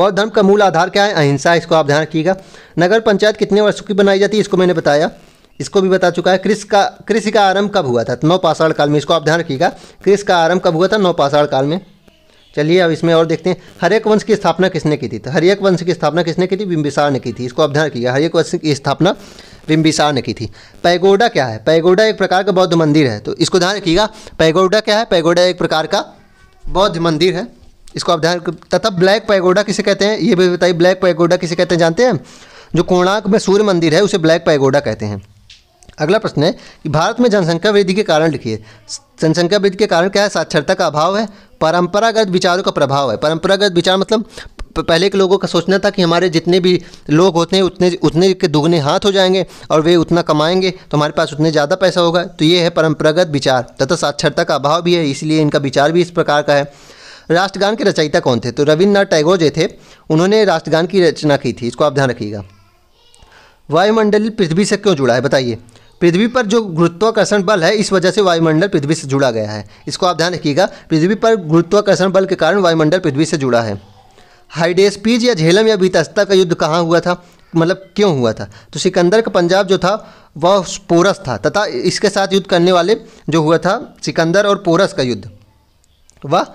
बौद्ध धर्म का मूल आधार क्या है अहिंसा इसको आप ध्यान रखिएगा नगर पंचायत कितने वर्षों की बनाई जाती है इसको मैंने बताया इसको भी बता चुका है कृषि का कृषि का आरंभ कब हुआ था नौ पाषाण काल में इसको आप ध्यान रखिएगा कृषि का आरंभ कब हुआ था नौ पाषाण काल में चलिए अब इसमें और देखते हैं हरेक वंश की स्थापना किसने की थी तो हरेक वंश की स्थापना किसने की थी बिम्बिसार ने की थी इसको अवधारण किया हरेक वंश की स्थापना बिम्बिसार ने की थी पैगोडा क्या है पैगोडा एक प्रकार का बौद्ध मंदिर है तो इसको ध्यान रखिएगा पैगोडा क्या है पैगोडा एक प्रकार का बौद्ध मंदिर है इसको आप ध्यान तथा ब्लैक पैगोडा किसे कहते हैं ये भी बताइए ब्लैक पैगोडा किसे कहते हैं जानते हैं जो कोणार्क में सूर्य मंदिर है उसे ब्लैक पैगोडा कहते हैं अगला प्रश्न है कि भारत में जनसंख्या वृद्धि के कारण लिखिए जनसंख्या वृद्धि के कारण क्या है साक्षरता का अभाव है परंपरागत विचारों का प्रभाव है परंपरागत विचार मतलब पहले के लोगों का सोचना था कि हमारे जितने भी लोग होते हैं उतने उतने के दुगने हाथ हो जाएंगे और वे उतना कमाएंगे तो हमारे पास उतने ज़्यादा पैसा होगा तो ये है परंपरागत विचार तथा साक्षरता का अभाव भी है इसलिए इनका विचार भी इस प्रकार का है राष्ट्रगान के रचयिता कौन थे तो रविन्द्रनाथ टैगोर जो थे उन्होंने राष्ट्रगान की रचना की थी इसको आप ध्यान रखिएगा वायुमंडल पृथ्वी से क्यों जुड़ा है बताइए पृथ्वी पर जो गुरुत्वाकर्षण बल है इस वजह से वायुमंडल पृथ्वी से जुड़ा गया है इसको आप ध्यान रखिएगा पृथ्वी पर गुरुत्वाकर्षण बल के कारण वायुमंडल पृथ्वी से जुड़ा है हाइडेस्पीज या झेलम या बीतस्ता का युद्ध कहाँ हुआ था मतलब क्यों हुआ था तो सिकंदर का पंजाब जो था वह पोरस था तथा इसके साथ युद्ध करने वाले जो हुआ था सिकंदर और पोरस का युद्ध वह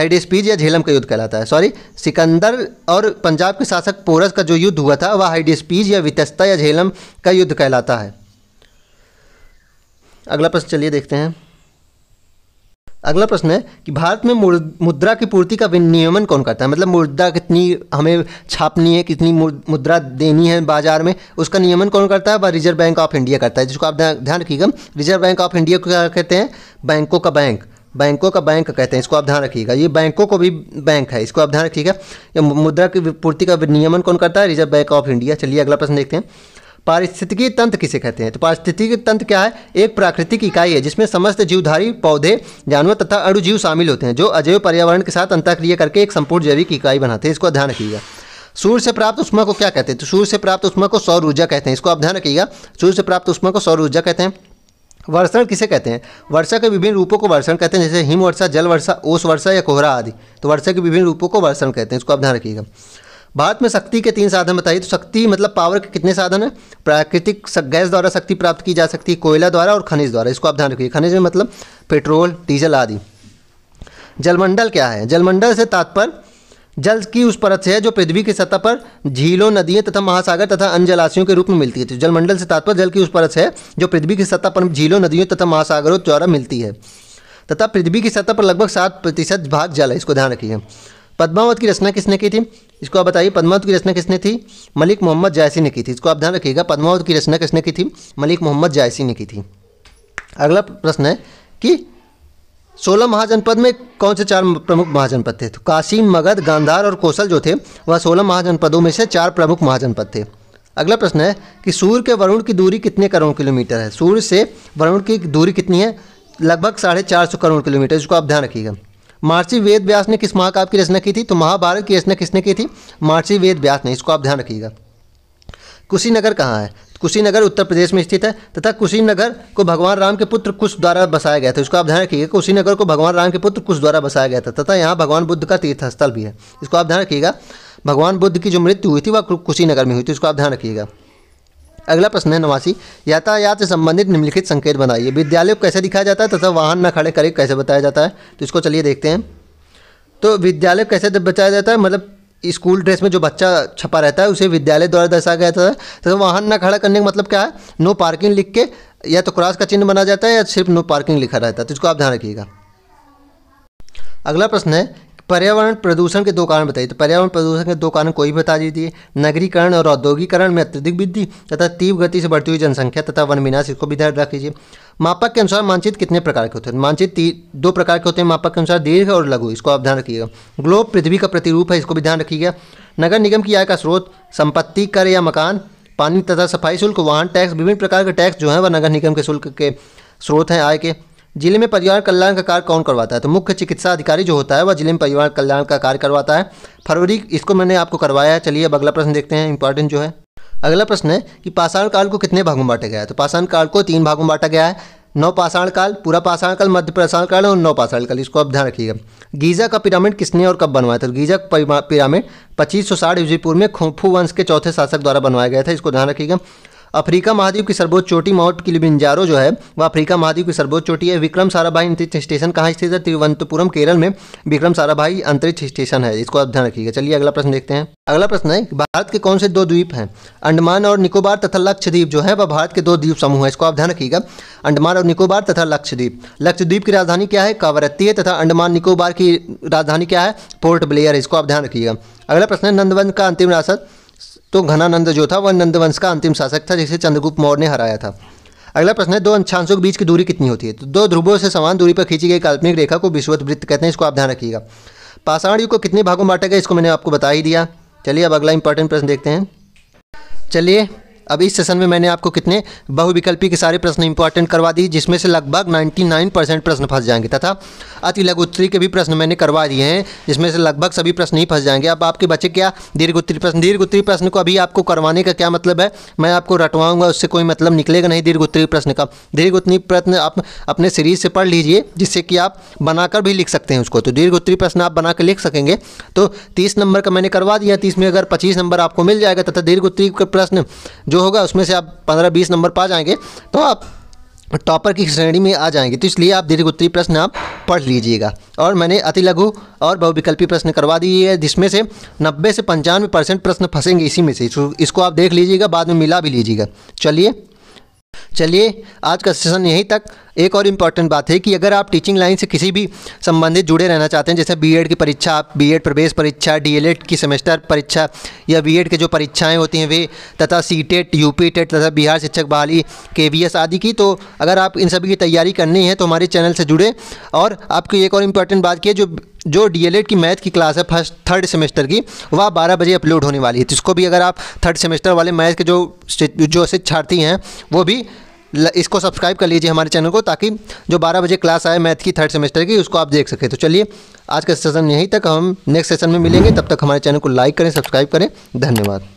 हाइडेस्पीज या झेलम का युद्ध कहलाता है सॉरी सिकंदर और पंजाब के शासक पोरस का जो युद्ध हुआ था वह हाइडेस्पीज या वितस्ता या झेलम का युद्ध कहलाता है अगला प्रश्न चलिए देखते हैं अगला प्रश्न है कि भारत में मुद्रा की पूर्ति का विनियमन कौन करता है मतलब मुद्रा कितनी हमें छापनी है कितनी मुद्रा देनी है बाजार में उसका नियमन कौन करता है वह रिजर्व बैंक ऑफ इंडिया करता है जिसको आप ध्यान रखिएगा रिजर्व बैंक ऑफ इंडिया को क्या कहते हैं बैंकों का बैंक बैंकों का बैंक कहते हैं इसको आप ध्यान रखिएगा ये बैंकों को भी बैंक है इसको आप ध्यान रखिएगा मुद्रा की पूर्ति का नियमन कौन करता है रिजर्व बैंक ऑफ इंडिया चलिए अगला प्रश्न देखते हैं पारिस्थितिकी तंत्र किसे कहते हैं तो पारिस्थितिकी तंत्र क्या है एक प्राकृतिक इकाई है जिसमें समस्त जीवधारी पौधे जानवर तथा अणुजीव शामिल होते हैं जो अजैव पर्यावरण के साथ अंतरक्रिया करके एक संपूर्ण जैविक इकाई बनाते हैं इसको ध्यान रखिएगा सूर्य से प्राप्त उष्मा को क्या कहते हैं तो सूर्य से प्राप्त उष्मा को सौर ऊर्जा कहते हैं इसको आप ध्यान रखिएगा सूर्य से प्राप्त उष्मा को सौर ऊर्जा कहते हैं वर्षण किसे कहते हैं वर्षा के विभिन्न रूपों को वर्षण कहते हैं जैसे हिम वर्षा जल वर्षा ओस वर्षा या कोहरा आदि तो वर्षा के विभिन्न रूपों को वर्षण कहते हैं इसको आप ध्यान रखिएगा भारत में शक्ति के तीन साधन बताइए तो शक्ति मतलब पावर के कितने साधन है प्राकृतिक गैस द्वारा शक्ति प्राप्त की जा सकती है कोयला द्वारा और खनिज द्वारा इसको आप ध्यान रखिए खनिज में मतलब पेट्रोल डीजल आदि जलमंडल क्या है जलमंडल से तात्पर्य जल की उस परत से है जो पृथ्वी की सतह पर झीलों नदियों तथा महासागर तथा अन्य जलाशयों के रूप में मिलती है तो जलमंडल से तात्पर्य जल की उस परत से है जो पृथ्वी की सतह पर झीलों नदियों तथा महासागरों द्वारा मिलती है तथा पृथ्वी की सतह पर लगभग सात प्रतिशत भाग जल है इसको ध्यान रखिए पद्मावत की रचना किसने की थी इसको आप बताइए पद्मावत की रचना किसने थी मलिक मोहम्मद जायसी ने की थी इसको आप ध्यान रखिएगा पद्मावत की रचना किसने की थी मलिक मोहम्मद जायसी ने की थी अगला प्रश्न है कि सोलह महाजनपद में कौन से चार प्रमुख महाजनपद थे तो काशी मगध गांधार और कौशल जो थे वह सोलह महाजनपदों में से चार प्रमुख महाजनपद थे अगला प्रश्न है कि सूर्य के वरुण की दूरी कितने करोड़ किलोमीटर है सूर्य से वरुण की दूरी कितनी है लगभग साढ़े चार सौ करोड़ किलोमीटर इसको आप ध्यान रखिएगा महर्षि वेद व्यास ने किस महाकाव्य की रचना की थी तो महाभारत की रचना किसने की थी महर्षि वेद व्यास ने इसको आप ध्यान रखिएगा कुशीनगर कहाँ है तो कुशीनगर उत्तर प्रदेश में स्थित है तथा कुशीनगर को भगवान राम के पुत्र कुश द्वारा बसाया गया था इसको आप ध्यान रखिएगा कुशीनगर को भगवान राम के पुत्र कुश द्वारा बसाया गया था तथा यहाँ भगवान बुद्ध का तीर्थस्थल भी है इसको आप ध्यान रखिएगा भगवान बुद्ध की जो मृत्यु हुई थी वह कुशीनगर में हुई थी इसको आप ध्यान रखिएगा अगला प्रश्न है नवासी यातायात से संबंधित निम्नलिखित संकेत बनाइए विद्यालय को कैसे दिखाया जाता है तथा वाहन न खड़े करे कैसे बताया जाता है तो इसको चलिए देखते हैं तो विद्यालय कैसे बचाया जाता है मतलब स्कूल ड्रेस में जो बच्चा छपा रहता है उसे विद्यालय द्वारा दर्शाया गया था तो वाहन न खड़ा करने का मतलब क्या है नो पार्किंग लिख के या तो क्रॉस का चिन्ह बना जाता है या सिर्फ नो पार्किंग लिखा रहता है तो इसको आप ध्यान रखिएगा अगला प्रश्न है पर्यावरण प्रदूषण के दो कारण बताइए तो पर्यावरण प्रदूषण के दो कारण कोई बता दीजिए नगरीकरण और औद्योगिकरण में अत्यधिक वृद्धि तथा तीव्र गति से बढ़ती हुई जनसंख्या तथा वन विनाश इसको भी ध्यान लीजिए मापक के अनुसार मानचित्र कितने प्रकार के होते हैं मानचित दो प्रकार के होते हैं मापक के अनुसार दीर्घ और लघु इसको आप ध्यान रखिएगा ग्लोब पृथ्वी का प्रतिरूप है इसको भी ध्यान रखिएगा नगर निगम की आय का स्रोत संपत्ति कर या मकान पानी तथा सफाई शुल्क वाहन टैक्स विभिन्न प्रकार के टैक्स जो हैं वह नगर निगम के शुल्क के स्रोत हैं आय के जिले में परिवार कल्याण का कार्य कौन करवाता है तो मुख्य चिकित्सा अधिकारी जो होता है वह जिले में परिवार कल्याण का कार्य करवाता है फरवरी इसको मैंने आपको करवाया है चलिए अब अगला प्रश्न देखते हैं इंपॉर्टेंट जो है अगला प्रश्न है कि पाषाण काल को कितने भागों में बांटा गया है तो पाषाण काल को तीन भागों में बांटा गया है नौ पाषाण काल पूरा पाषाण काल मध्य पाषाण काल और नौ पाषाण काल इसको आप ध्यान रखिएगा गीजा का पिरामिड किसने और कब बनवाया था तो गीजा का पिरामिड पच्चीस सौ साठ में खोफू वंश के चौथे शासक द्वारा बनवाया गया था इसको ध्यान रखिएगा अफ्रीका महाद्वीप की सर्वोच्च चोटी माउंट किलिबिंजारो जो है वह अफ्रीका महाद्वीप की सर्वोच्च चोटी है विक्रम साराभाई अंतरिक्ष स्टेशन कहाँ स्थित है तिरुवंतपुरम केरल में विक्रम साराभाई अंतरिक्ष स्टेशन है इसको आप ध्यान रखिएगा चलिए अगला प्रश्न देखते हैं अगला प्रश्न है भारत के कौन से दो द्वीप हैं अंडमान और निकोबार तथा लक्षद्वीप जो है वह भारत के दो द्वीप समूह है इसको आप ध्यान रखिएगा अंडमान और निकोबार तथा लक्षद्वीप लक्षद्वीप की राजधानी क्या है कावरत्ती है तथा अंडमान निकोबार की राजधानी क्या है पोर्ट ब्लेयर इसको आप ध्यान रखिएगा अगला प्रश्न है नंदवन का अंतिम रासद तो घनानंद जो था वह नंदवंश का अंतिम शासक था जिसे चंद्रगुप्त मौर्य ने हराया था अगला प्रश्न है दो अंशांशों के बीच की दूरी कितनी होती है तो दो ध्रुवों से समान दूरी पर खींची गई काल्पनिक रेखा को विश्वत वृत्त कहते हैं इसको आप ध्यान रखिएगा पाषाण युग को कितने भागों में बांटा गया इसको मैंने आपको बता ही दिया चलिए अब अगला इंपॉर्टेंट प्रश्न देखते हैं चलिए अब इस सेशन में मैंने आपको कितने बहुविकल्पी के सारे प्रश्न इंपॉर्टेंट करवा दी जिसमें से लगभग 99 परसेंट प्रश्न फंस जाएंगे तथा अति लघु उत्तरी के भी प्रश्न मैंने करवा दिए हैं जिसमें से लगभग सभी प्रश्न ही फंस जाएंगे अब आपके बच्चे क्या दीर्घ उत्तरी प्रश्न दीर्घ उत्तरी प्रश्न को अभी आपको करवाने का क्या मतलब है मैं आपको रटवाऊंगा उससे कोई मतलब निकलेगा नहीं दीर्घ उत्तरी प्रश्न का दीर्घ उत्तरी प्रश्न आप अपने सीरीज से पढ़ लीजिए जिससे कि आप बनाकर भी लिख सकते हैं उसको तो दीर्घ उत्तरी प्रश्न आप बना लिख सकेंगे तो तीस नंबर का मैंने करवा दिया तीस में अगर पच्चीस नंबर आपको मिल जाएगा तथा दीर्घ उत्तरी का प्रश्न जो होगा उसमें से आप पंद्रह बीस नंबर पा जाएंगे तो आप टॉपर की श्रेणी में आ जाएंगे तो इसलिए आप दीर्घ उत्तरी प्रश्न आप पढ़ लीजिएगा और मैंने अति लघु और बहुविकल्पी प्रश्न करवा दिए है जिसमें से 90 से पंचानवे परसेंट प्रश्न फंसेंगे इसी में से इसको आप देख लीजिएगा बाद में मिला भी लीजिएगा चलिए चलिए आज का सेशन यहीं तक एक और इम्पॉर्टेंट बात है कि अगर आप टीचिंग लाइन से किसी भी संबंधित जुड़े रहना चाहते हैं जैसे बीएड की परीक्षा आप बीएड प्रवेश परीक्षा डीएलएड की सेमेस्टर परीक्षा या बीएड के जो परीक्षाएं होती हैं वे तथा सी टेट यूपी टेट तथा बिहार शिक्षक बहाली के आदि की तो अगर आप इन सभी की तैयारी करनी है तो हमारे चैनल से जुड़े और आपकी एक और इम्पॉर्टेंट बात की है जो जो डी e की मैथ की क्लास है फर्स्ट थर्ड सेमेस्टर की वह बारह बजे अपलोड होने वाली है तो इसको भी अगर आप थर्ड सेमेस्टर वाले मैथ के जो जो शिक्षार्थी हैं वो भी इसको सब्सक्राइब कर लीजिए हमारे चैनल को ताकि जो 12 बजे क्लास आए मैथ की थर्ड सेमेस्टर की उसको आप देख सकें तो चलिए आज का सेशन यहीं तक हम नेक्स्ट सेशन में मिलेंगे तब तक हमारे चैनल को लाइक करें सब्सक्राइब करें धन्यवाद